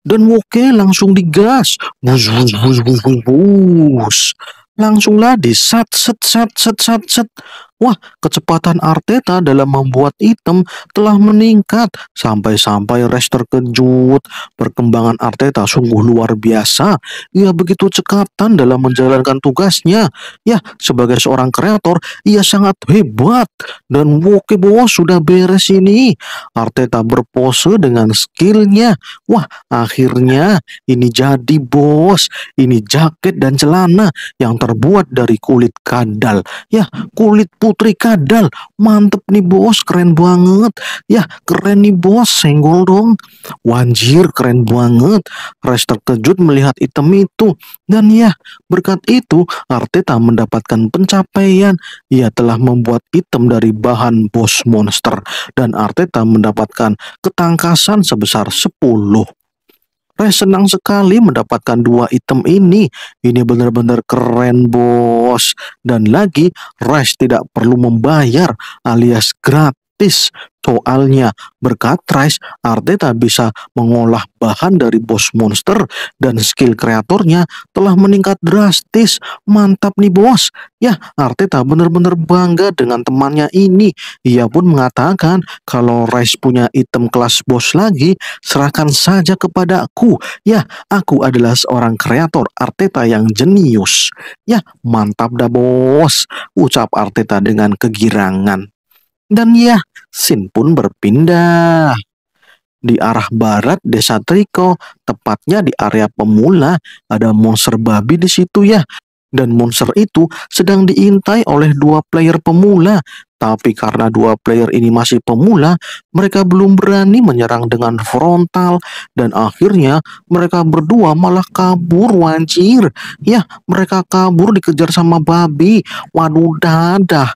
Dan Woke langsung digas. Bus, bus, bus, bus, bus, bus. Langsunglah di set, set, set, set, set, set. Wah, kecepatan Arteta dalam membuat item telah meningkat sampai-sampai Reds terkejut. Perkembangan Arteta sungguh luar biasa. Ia begitu cekatan dalam menjalankan tugasnya. Ya, sebagai seorang kreator, ia sangat hebat. Dan Woke bos, sudah beres ini. Arteta berpose dengan skillnya. Wah, akhirnya ini jadi bos. Ini jaket dan celana yang terbuat dari kulit kadal. Ya, kulit Putri Kadal, mantep nih bos, keren banget. Ya, keren nih bos, senggol dong. Wanjir, keren banget. Res terkejut melihat item itu. Dan ya, berkat itu Arteta mendapatkan pencapaian. Ia telah membuat item dari bahan bos monster. Dan Arteta mendapatkan ketangkasan sebesar 10. Ray eh, senang sekali mendapatkan dua item ini. Ini benar-benar keren bos. Dan lagi, Ray tidak perlu membayar alias gratis praktis soalnya. Berkat Trice Arteta bisa mengolah bahan dari bos monster dan skill kreatornya telah meningkat drastis. Mantap nih bos. Ya, Arteta benar-benar bangga dengan temannya ini. Ia pun mengatakan kalau Rice punya item kelas bos lagi, serahkan saja kepadaku. Ya, aku adalah seorang kreator Arteta yang jenius. Ya, mantap dah bos, ucap Arteta dengan kegirangan. Dan ya, sin pun berpindah di arah barat desa Triko, tepatnya di area pemula, ada monster babi di situ ya. Dan monster itu sedang diintai oleh dua player pemula. Tapi karena dua player ini masih pemula, mereka belum berani menyerang dengan frontal. Dan akhirnya mereka berdua malah kabur wancir. Ya, mereka kabur dikejar sama babi. Waduh dadah,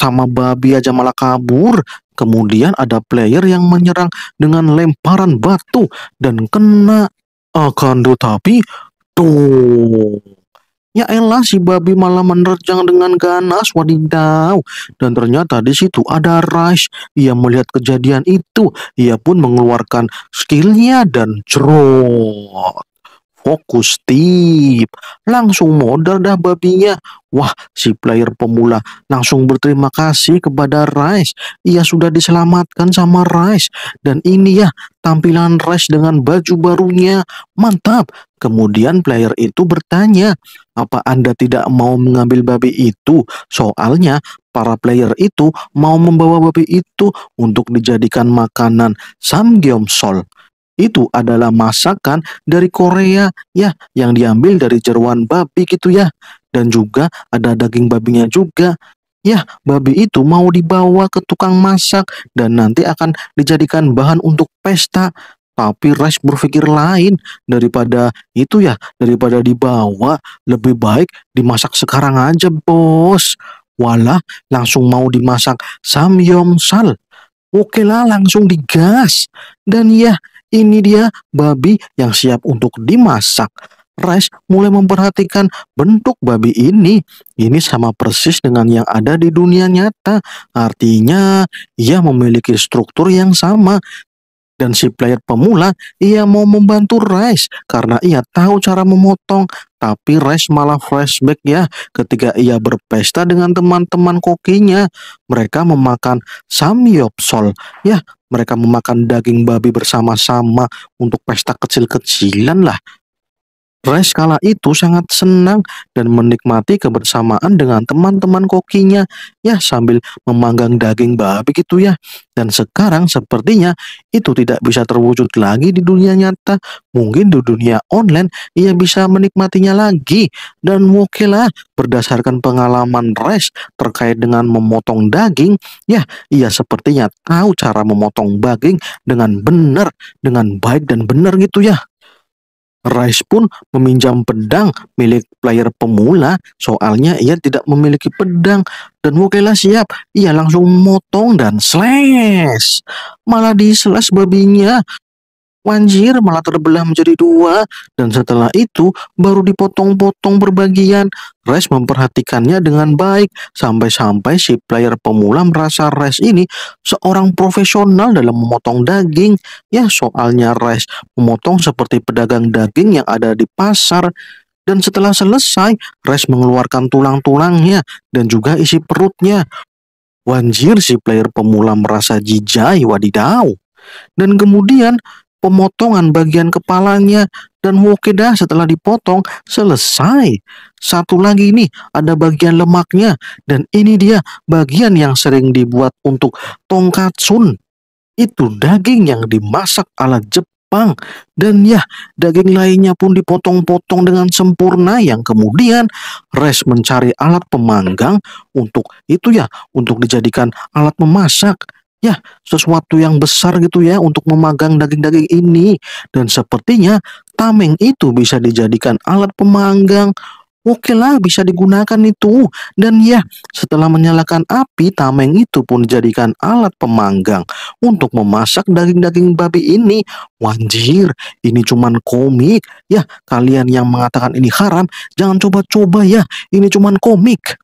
sama babi aja malah kabur. Kemudian ada player yang menyerang dengan lemparan batu dan kena. Akan tapi, tuh. Ya elah si babi malah menerjang dengan ganas wadidaw Dan ternyata di situ ada Rush Ia melihat kejadian itu Ia pun mengeluarkan skillnya dan cerot fokus tip langsung modal dah babinya wah si player pemula langsung berterima kasih kepada Rice ia sudah diselamatkan sama Rice dan ini ya tampilan Rice dengan baju barunya mantap kemudian player itu bertanya apa anda tidak mau mengambil babi itu soalnya para player itu mau membawa babi itu untuk dijadikan makanan Sol itu adalah masakan dari Korea ya yang diambil dari jeruan babi gitu ya dan juga ada daging babinya juga ya babi itu mau dibawa ke tukang masak dan nanti akan dijadikan bahan untuk pesta tapi Rice berpikir lain daripada itu ya daripada dibawa lebih baik dimasak sekarang aja bos walah langsung mau dimasak sal Oke lah langsung digas Dan ya ini dia babi yang siap untuk dimasak. Rice mulai memperhatikan bentuk babi ini. Ini sama persis dengan yang ada di dunia nyata. Artinya, ia memiliki struktur yang sama, dan si player pemula, ia mau membantu Rice karena ia tahu cara memotong. Tapi Rice malah flashback ya ketika ia berpesta dengan teman-teman kokinya. Mereka memakan samyopsol. Ya, mereka memakan daging babi bersama-sama untuk pesta kecil-kecilan lah. Rice kala itu sangat senang dan menikmati kebersamaan dengan teman-teman kokinya ya sambil memanggang daging babi gitu ya. Dan sekarang sepertinya itu tidak bisa terwujud lagi di dunia nyata. Mungkin di dunia online ia bisa menikmatinya lagi. Dan wakilah berdasarkan pengalaman Rice terkait dengan memotong daging ya ia sepertinya tahu cara memotong daging dengan benar, dengan baik dan benar gitu ya. Rice pun meminjam pedang milik player pemula, soalnya ia tidak memiliki pedang dan Wokela siap. Ia langsung motong dan slash. Malah di slash babinya Wanjir malah terbelah menjadi dua dan setelah itu baru dipotong-potong berbagian. Res memperhatikannya dengan baik sampai-sampai si player pemula merasa Res ini seorang profesional dalam memotong daging. Ya soalnya Res memotong seperti pedagang daging yang ada di pasar. Dan setelah selesai, Res mengeluarkan tulang-tulangnya dan juga isi perutnya. Wanjir si player pemula merasa jijai wadidau. Dan kemudian pemotongan bagian kepalanya dan Wokedah setelah dipotong selesai. Satu lagi ini ada bagian lemaknya dan ini dia bagian yang sering dibuat untuk tongkat sun. Itu daging yang dimasak ala Jepang dan ya daging lainnya pun dipotong-potong dengan sempurna yang kemudian Res mencari alat pemanggang untuk itu ya untuk dijadikan alat memasak ya sesuatu yang besar gitu ya untuk memagang daging-daging ini dan sepertinya tameng itu bisa dijadikan alat pemanggang Oke lah bisa digunakan itu Dan ya setelah menyalakan api Tameng itu pun dijadikan alat pemanggang Untuk memasak daging-daging babi ini Wanjir ini cuman komik Ya kalian yang mengatakan ini haram Jangan coba-coba ya Ini cuman komik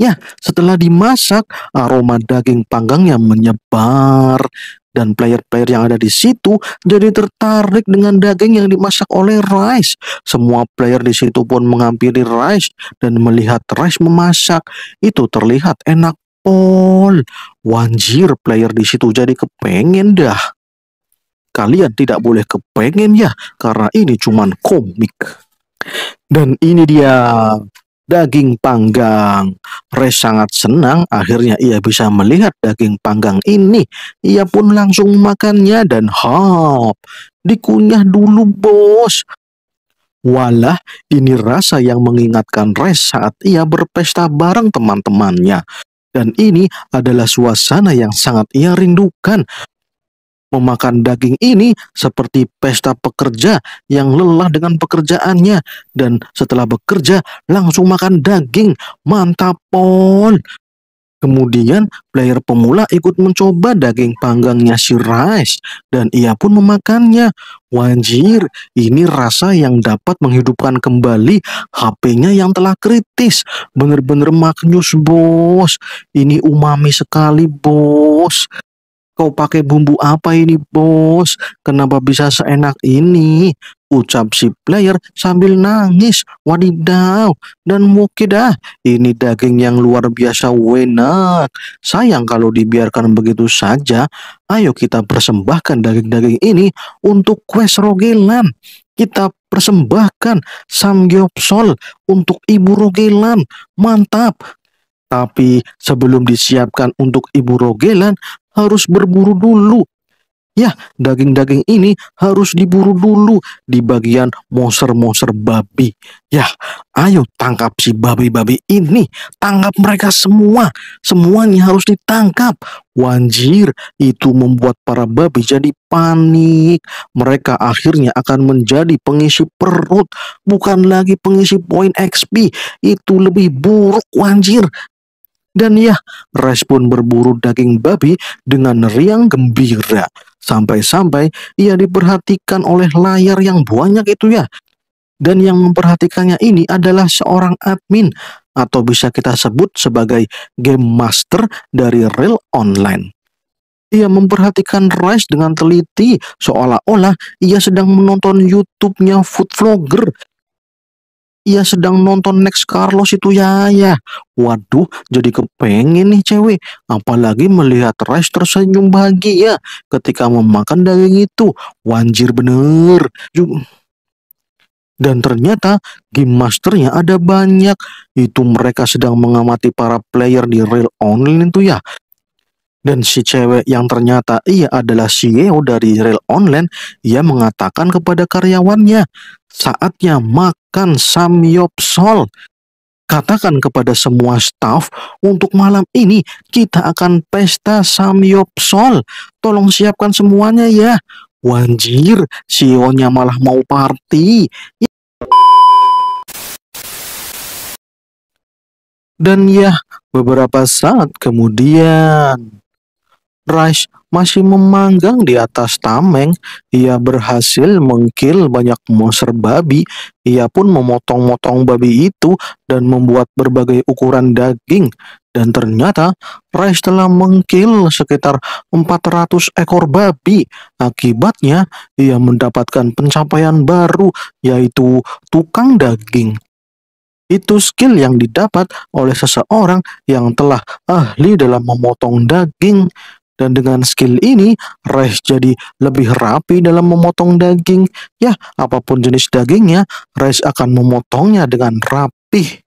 Ya, setelah dimasak, aroma daging panggangnya menyebar dan player-player yang ada di situ jadi tertarik dengan daging yang dimasak oleh Rice. Semua player di situ pun menghampiri Rice dan melihat Rice memasak. Itu terlihat enak pol. Wanjir, player di situ jadi kepengen dah. Kalian tidak boleh kepengen ya, karena ini cuman komik. Dan ini dia daging panggang. res sangat senang akhirnya ia bisa melihat daging panggang ini. Ia pun langsung memakannya dan hop, dikunyah dulu bos. Walah, ini rasa yang mengingatkan Res saat ia berpesta bareng teman-temannya. Dan ini adalah suasana yang sangat ia rindukan memakan daging ini seperti pesta pekerja yang lelah dengan pekerjaannya dan setelah bekerja langsung makan daging. Mantapon. Kemudian player pemula ikut mencoba daging panggangnya si Rice dan ia pun memakannya. Wajir, ini rasa yang dapat menghidupkan kembali HP-nya yang telah kritis. Bener-bener maknyus bos, ini umami sekali bos. Kau pakai bumbu apa ini, bos? Kenapa bisa seenak ini? Ucap si player sambil nangis. Wadidaw, dan mukidah, ini daging yang luar biasa enak. Sayang kalau dibiarkan begitu saja. Ayo kita persembahkan daging-daging ini untuk quest rogelan. Kita persembahkan samgyeopsal untuk ibu rogelan. Mantap, tapi sebelum disiapkan untuk Ibu Rogelan, harus berburu dulu. Ya, daging-daging ini harus diburu dulu di bagian monster-monster babi. Ya, ayo tangkap si babi-babi ini. Tangkap mereka semua. Semuanya harus ditangkap. Wanjir, itu membuat para babi jadi panik. Mereka akhirnya akan menjadi pengisi perut. Bukan lagi pengisi poin XP. Itu lebih buruk, wanjir. Dan ya, pun berburu daging babi dengan riang gembira. Sampai-sampai ia diperhatikan oleh layar yang banyak itu ya. Dan yang memperhatikannya ini adalah seorang admin atau bisa kita sebut sebagai game master dari real online. Ia memperhatikan Rice dengan teliti, seolah-olah ia sedang menonton YouTube-nya food vlogger ia sedang nonton Next Carlos itu ya ya. Waduh, jadi kepengen nih cewek. Apalagi melihat Rice tersenyum bahagia ketika memakan daging itu. Wanjir bener. Dan ternyata game masternya ada banyak. Itu mereka sedang mengamati para player di real online itu ya. Dan si cewek yang ternyata ia adalah CEO dari Real Online, ia mengatakan kepada karyawannya, saatnya Mark makan samyopsol. Katakan kepada semua staf untuk malam ini kita akan pesta samyopsol. Tolong siapkan semuanya ya. Wanjir, Sionya malah mau party. Dan ya, beberapa saat kemudian... Rice masih memanggang di atas tameng. Ia berhasil mengkil banyak monster babi. Ia pun memotong-motong babi itu dan membuat berbagai ukuran daging. Dan ternyata Rice telah mengkil sekitar 400 ekor babi. Akibatnya ia mendapatkan pencapaian baru yaitu tukang daging. Itu skill yang didapat oleh seseorang yang telah ahli dalam memotong daging. Dan dengan skill ini, Rice jadi lebih rapi dalam memotong daging. Ya, apapun jenis dagingnya, Rice akan memotongnya dengan rapi.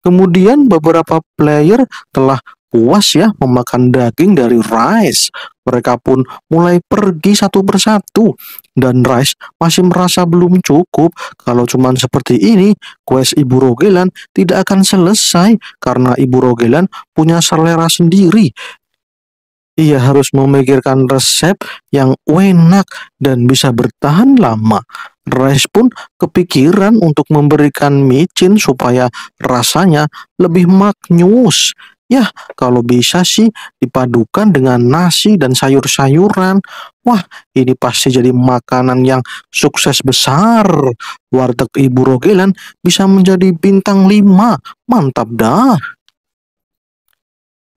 Kemudian beberapa player telah puas ya memakan daging dari Rice. Mereka pun mulai pergi satu persatu. Dan Rice masih merasa belum cukup. Kalau cuma seperti ini, quest Ibu Rogelan tidak akan selesai karena Ibu Rogelan punya selera sendiri ia harus memikirkan resep yang enak dan bisa bertahan lama. Rice pun kepikiran untuk memberikan micin supaya rasanya lebih maknyus. Ya, kalau bisa sih dipadukan dengan nasi dan sayur-sayuran. Wah, ini pasti jadi makanan yang sukses besar. Warteg Ibu Rogelan bisa menjadi bintang 5. Mantap dah.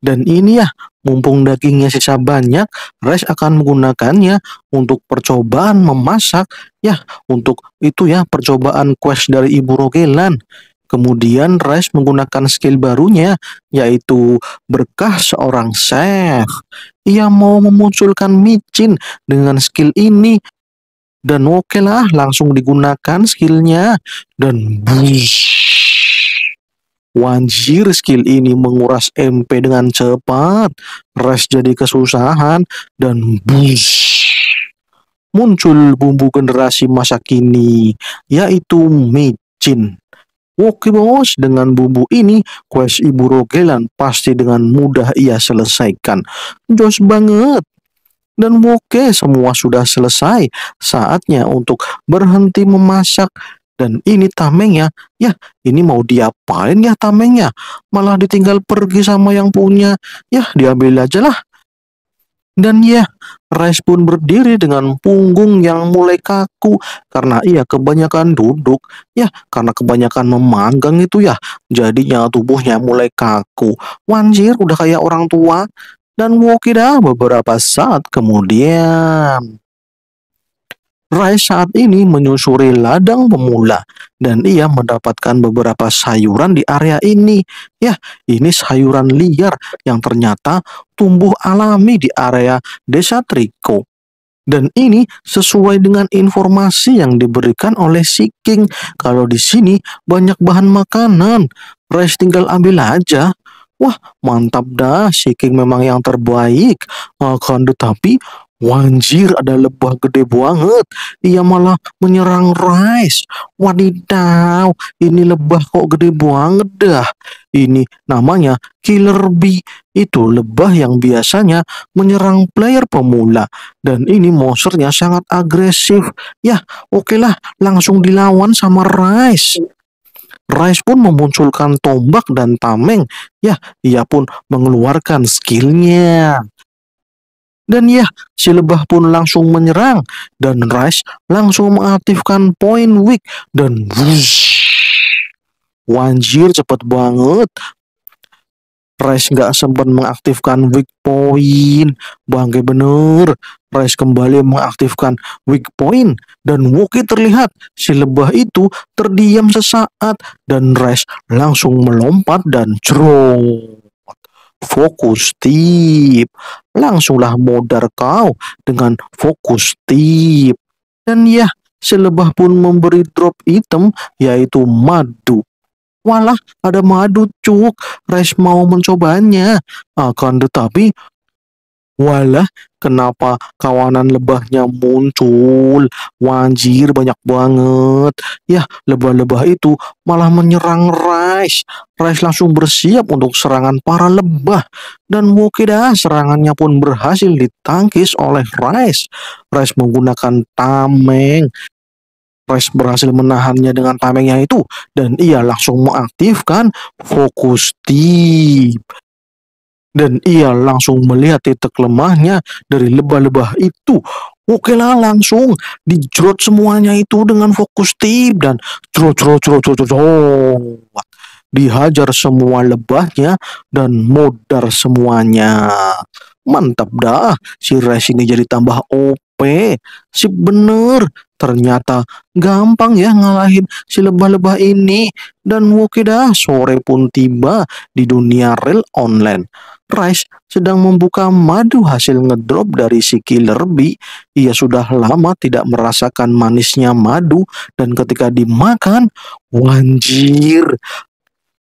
Dan ini ya Mumpung dagingnya sisa banyak, Res akan menggunakannya untuk percobaan memasak, ya, untuk itu ya, percobaan quest dari Ibu Rogelan. Kemudian Res menggunakan skill barunya, yaitu berkah seorang chef. Ia mau memunculkan micin dengan skill ini. Dan oke okay lah, langsung digunakan skillnya. Dan bush. Wanjir skill ini menguras MP dengan cepat, Res jadi kesusahan, dan bus Muncul bumbu generasi masa kini, yaitu micin. Oke bos, dengan bumbu ini, quest Ibu Rogelan pasti dengan mudah ia selesaikan. Jos banget! Dan oke, semua sudah selesai. Saatnya untuk berhenti memasak dan ini tamengnya, ya ini mau diapain ya tamengnya? Malah ditinggal pergi sama yang punya, ya diambil aja lah. Dan ya, Rice pun berdiri dengan punggung yang mulai kaku karena ia kebanyakan duduk. Ya, karena kebanyakan memanggang itu ya, jadinya tubuhnya mulai kaku. Wanjir, udah kayak orang tua. Dan Wokida beberapa saat kemudian. Rai saat ini menyusuri ladang pemula dan ia mendapatkan beberapa sayuran di area ini. Ya, ini sayuran liar yang ternyata tumbuh alami di area Desa Triko. Dan ini sesuai dengan informasi yang diberikan oleh si King. Kalau di sini banyak bahan makanan, Rai tinggal ambil aja. Wah, mantap dah, si King memang yang terbaik. Akan tetapi, Wanjir ada lebah gede banget. Ia malah menyerang Rice. Wadidaw, ini lebah kok gede banget dah. Ini namanya killer bee. Itu lebah yang biasanya menyerang player pemula. Dan ini monsternya sangat agresif. Ya, okelah langsung dilawan sama Rice. Rice pun memunculkan tombak dan tameng. Ya, ia pun mengeluarkan skillnya. Dan ya, si lebah pun langsung menyerang dan Rice langsung mengaktifkan point weak dan wush. Wanjir cepat banget. Rice nggak sempat mengaktifkan weak point. Bangke bener. Rice kembali mengaktifkan weak point dan Woki terlihat si lebah itu terdiam sesaat dan Rice langsung melompat dan cerong fokus tip. Langsunglah modar kau dengan fokus tip. Dan ya, selebah pun memberi drop item yaitu madu. Walah, ada madu cuk. Res mau mencobanya. Akan tetapi Walah, kenapa kawanan lebahnya muncul? Wanjir banyak banget. Ya, lebah-lebah itu malah menyerang Rice. Rice langsung bersiap untuk serangan para lebah. Dan mukida serangannya pun berhasil ditangkis oleh Rice. Rice menggunakan tameng. Rice berhasil menahannya dengan tamengnya itu. Dan ia langsung mengaktifkan fokus tip. Dan ia langsung melihat titik lemahnya dari lebah-lebah itu. Oke lah langsung dijerut semuanya itu dengan fokus tip dan jrot jrot jrot jrot jrot. Dihajar semua lebahnya dan modar semuanya. Mantap dah, si racing ini jadi tambah OP. Si bener, ternyata gampang ya ngalahin si lebah-lebah ini. Dan oke dah, sore pun tiba di dunia real online. Price sedang membuka madu hasil ngedrop dari si killer bee. Ia sudah lama tidak merasakan manisnya madu dan ketika dimakan, wanjir,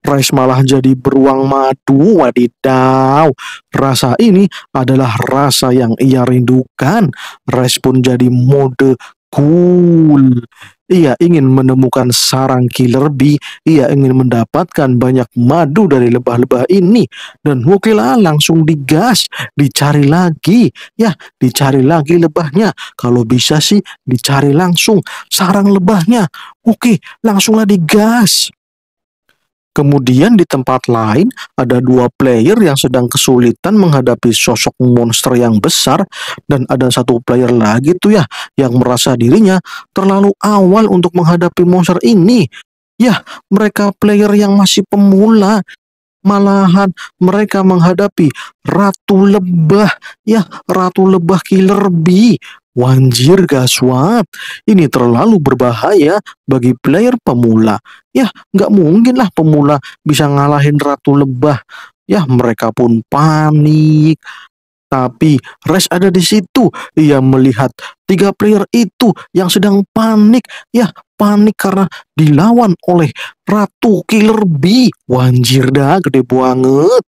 Rice malah jadi beruang madu, wadidaw. Rasa ini adalah rasa yang ia rindukan. Rice pun jadi mode cool. Ia ingin menemukan sarang killer bee. Ia ingin mendapatkan banyak madu dari lebah-lebah ini. Dan Wokila langsung digas, dicari lagi. Ya, dicari lagi lebahnya. Kalau bisa sih, dicari langsung sarang lebahnya. Oke, langsunglah digas. Kemudian di tempat lain ada dua player yang sedang kesulitan menghadapi sosok monster yang besar dan ada satu player lagi tuh ya yang merasa dirinya terlalu awal untuk menghadapi monster ini. Ya, mereka player yang masih pemula Malahan mereka menghadapi Ratu Lebah, ya Ratu Lebah Killer Bee. Wanjir gaswat, ini terlalu berbahaya bagi player pemula. Ya, nggak mungkin lah pemula bisa ngalahin Ratu Lebah. Ya, mereka pun panik. Tapi Res ada di situ. Ia melihat tiga player itu yang sedang panik. Ya, panik karena dilawan oleh Ratu Killer B. Wanjir dah, gede banget.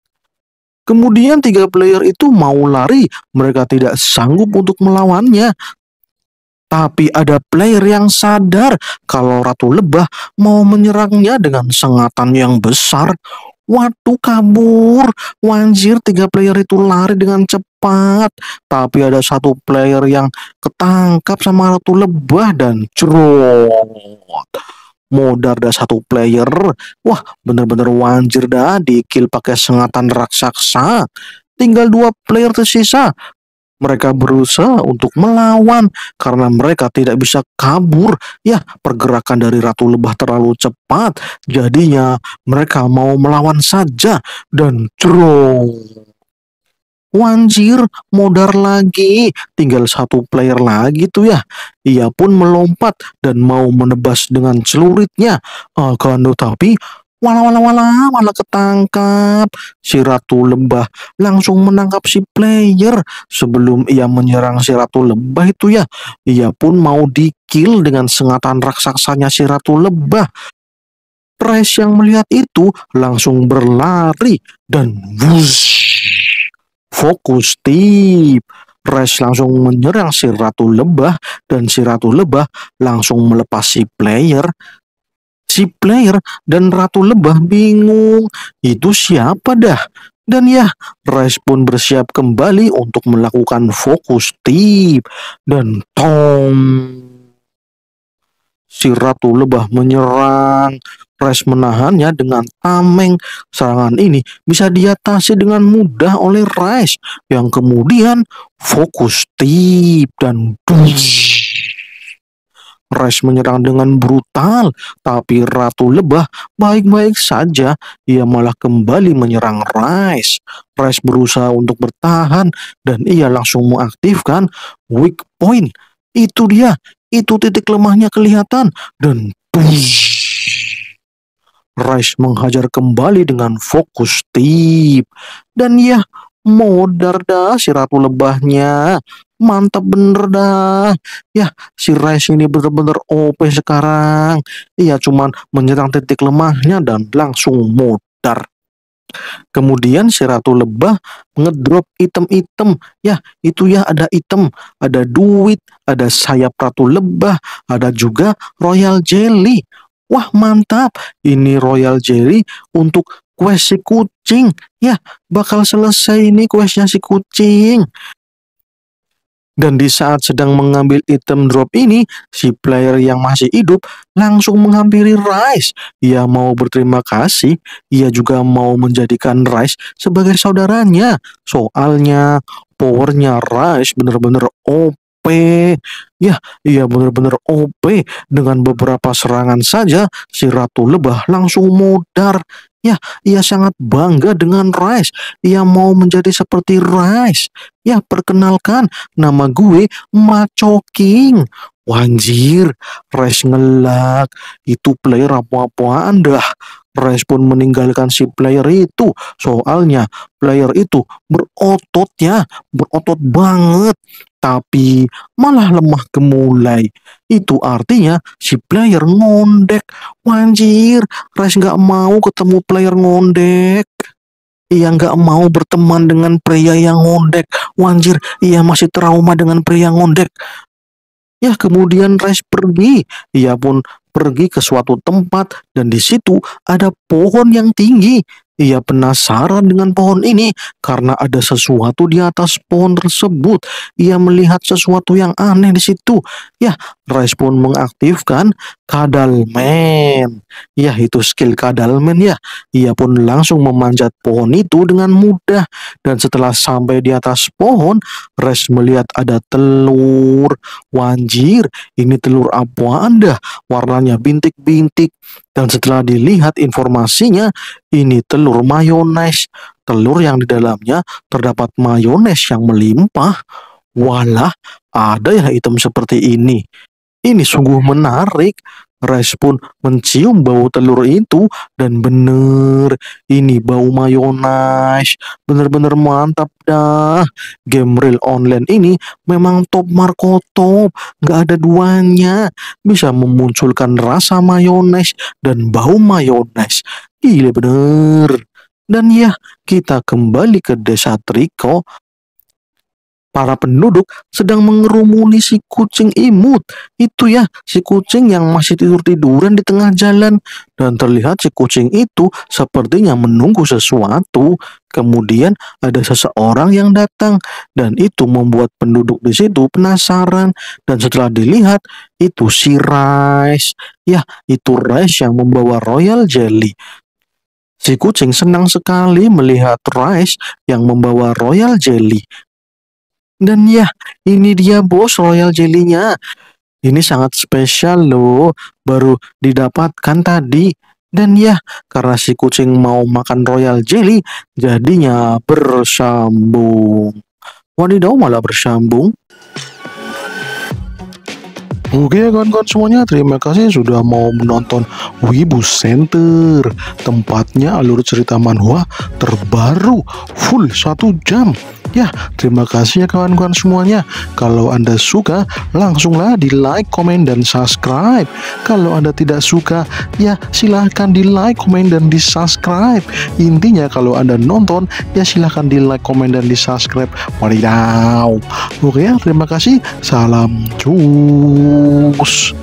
Kemudian tiga player itu mau lari, mereka tidak sanggup untuk melawannya. Tapi ada player yang sadar kalau Ratu Lebah mau menyerangnya dengan sengatan yang besar. Waduh kabur, wanjir tiga player itu lari dengan cepat cepat, tapi ada satu player yang ketangkap sama ratu lebah dan cerot. Modar ada satu player, wah bener-bener wanjir dah di pakai sengatan raksasa. Tinggal dua player tersisa. Mereka berusaha untuk melawan karena mereka tidak bisa kabur. Ya, pergerakan dari Ratu Lebah terlalu cepat. Jadinya mereka mau melawan saja dan cerong. Wanjir, modar lagi. Tinggal satu player lagi tuh ya. Ia pun melompat dan mau menebas dengan celuritnya. Akan ah, tetapi Wala wala wala wala ketangkap. Si Ratu Lembah langsung menangkap si player sebelum ia menyerang si Ratu Lembah itu ya. Ia pun mau di dengan sengatan raksasanya si Ratu Lembah. Price yang melihat itu langsung berlari dan wush fokus tip Res langsung menyerang si Ratu Lebah dan si Ratu Lebah langsung melepas si player. Si player dan Ratu Lebah bingung, itu siapa dah? Dan ya, Res pun bersiap kembali untuk melakukan fokus tip dan tong. Si Ratu Lebah menyerang, Pres menahannya dengan tameng. Serangan ini bisa diatasi dengan mudah oleh Rice yang kemudian fokus tip dan dush. Rice menyerang dengan brutal, tapi Ratu Lebah baik-baik saja. Ia malah kembali menyerang Rice. Rice berusaha untuk bertahan dan ia langsung mengaktifkan weak point. Itu dia itu titik lemahnya kelihatan dan push. Rice menghajar kembali dengan fokus tip. Dan ya, modar dah si ratu lebahnya. Mantap bener dah. Ya, si Rice ini bener-bener OP sekarang. Iya, cuman menyerang titik lemahnya dan langsung modar. Kemudian si Ratu Lebah ngedrop item-item. Ya, itu ya ada item, ada duit, ada sayap Ratu Lebah, ada juga Royal Jelly. Wah, mantap. Ini Royal Jelly untuk quest si kucing. Ya, bakal selesai ini questnya si kucing. Dan di saat sedang mengambil item drop ini, si player yang masih hidup langsung menghampiri Rice. Ia mau berterima kasih, ia juga mau menjadikan Rice sebagai saudaranya. Soalnya powernya Rice benar-benar OP. Ya, ia benar-benar OP. Dengan beberapa serangan saja, si Ratu Lebah langsung mudar. Ya, ia sangat bangga dengan Rice. Ia mau menjadi seperti Rice. Ya, perkenalkan, nama gue Macho King. Wanjir, Rice ngelak. Itu player apa-apaan dah. Rice pun meninggalkan si player itu. Soalnya player itu berotot ya berotot banget tapi malah lemah gemulai. Itu artinya si player ngondek. Wanjir, Res nggak mau ketemu player ngondek. Ia nggak mau berteman dengan pria yang ngondek. Wanjir, ia masih trauma dengan pria ngondek. Ya, kemudian Res pergi. Ia pun pergi ke suatu tempat dan di situ ada pohon yang tinggi. Ia penasaran dengan pohon ini karena ada sesuatu di atas pohon tersebut. Ia melihat sesuatu yang aneh di situ. Ya, pun mengaktifkan kadalmen. Ya, itu skill kadalmen ya. Ia pun langsung memanjat pohon itu dengan mudah. Dan setelah sampai di atas pohon, Res melihat ada telur. Wanjir, ini telur apa anda? Warnanya bintik-bintik. Dan setelah dilihat informasinya, ini telur mayones. Telur yang di dalamnya terdapat mayones yang melimpah. Walah, ada ya item seperti ini. Ini sungguh menarik. Rice pun mencium bau telur itu dan bener ini bau mayonaise. Bener-bener mantap dah. Game real online ini memang top marko top. Gak ada duanya. Bisa memunculkan rasa mayonaise dan bau mayonaise. Gila bener. Dan ya, kita kembali ke desa Triko para penduduk sedang mengerumuni si kucing imut. Itu ya, si kucing yang masih tidur-tiduran di tengah jalan. Dan terlihat si kucing itu sepertinya menunggu sesuatu. Kemudian ada seseorang yang datang dan itu membuat penduduk di situ penasaran. Dan setelah dilihat, itu si Rice. Ya, itu Rice yang membawa Royal Jelly. Si kucing senang sekali melihat Rice yang membawa Royal Jelly dan ya, ini dia bos royal jelly-nya. Ini sangat spesial loh, baru didapatkan tadi. Dan ya, karena si kucing mau makan royal jelly, jadinya bersambung. Wadidaw malah bersambung. Oke ya kawan-kawan semuanya, terima kasih sudah mau menonton Wibu Center. Tempatnya alur cerita manhwa terbaru, full satu jam. Ya, terima kasih ya kawan-kawan semuanya. Kalau Anda suka, langsunglah di like, komen, dan subscribe. Kalau Anda tidak suka, ya silahkan di like, komen, dan di subscribe. Intinya kalau Anda nonton, ya silahkan di like, komen, dan di subscribe. Wadidaw. Oke ya, terima kasih. Salam cus.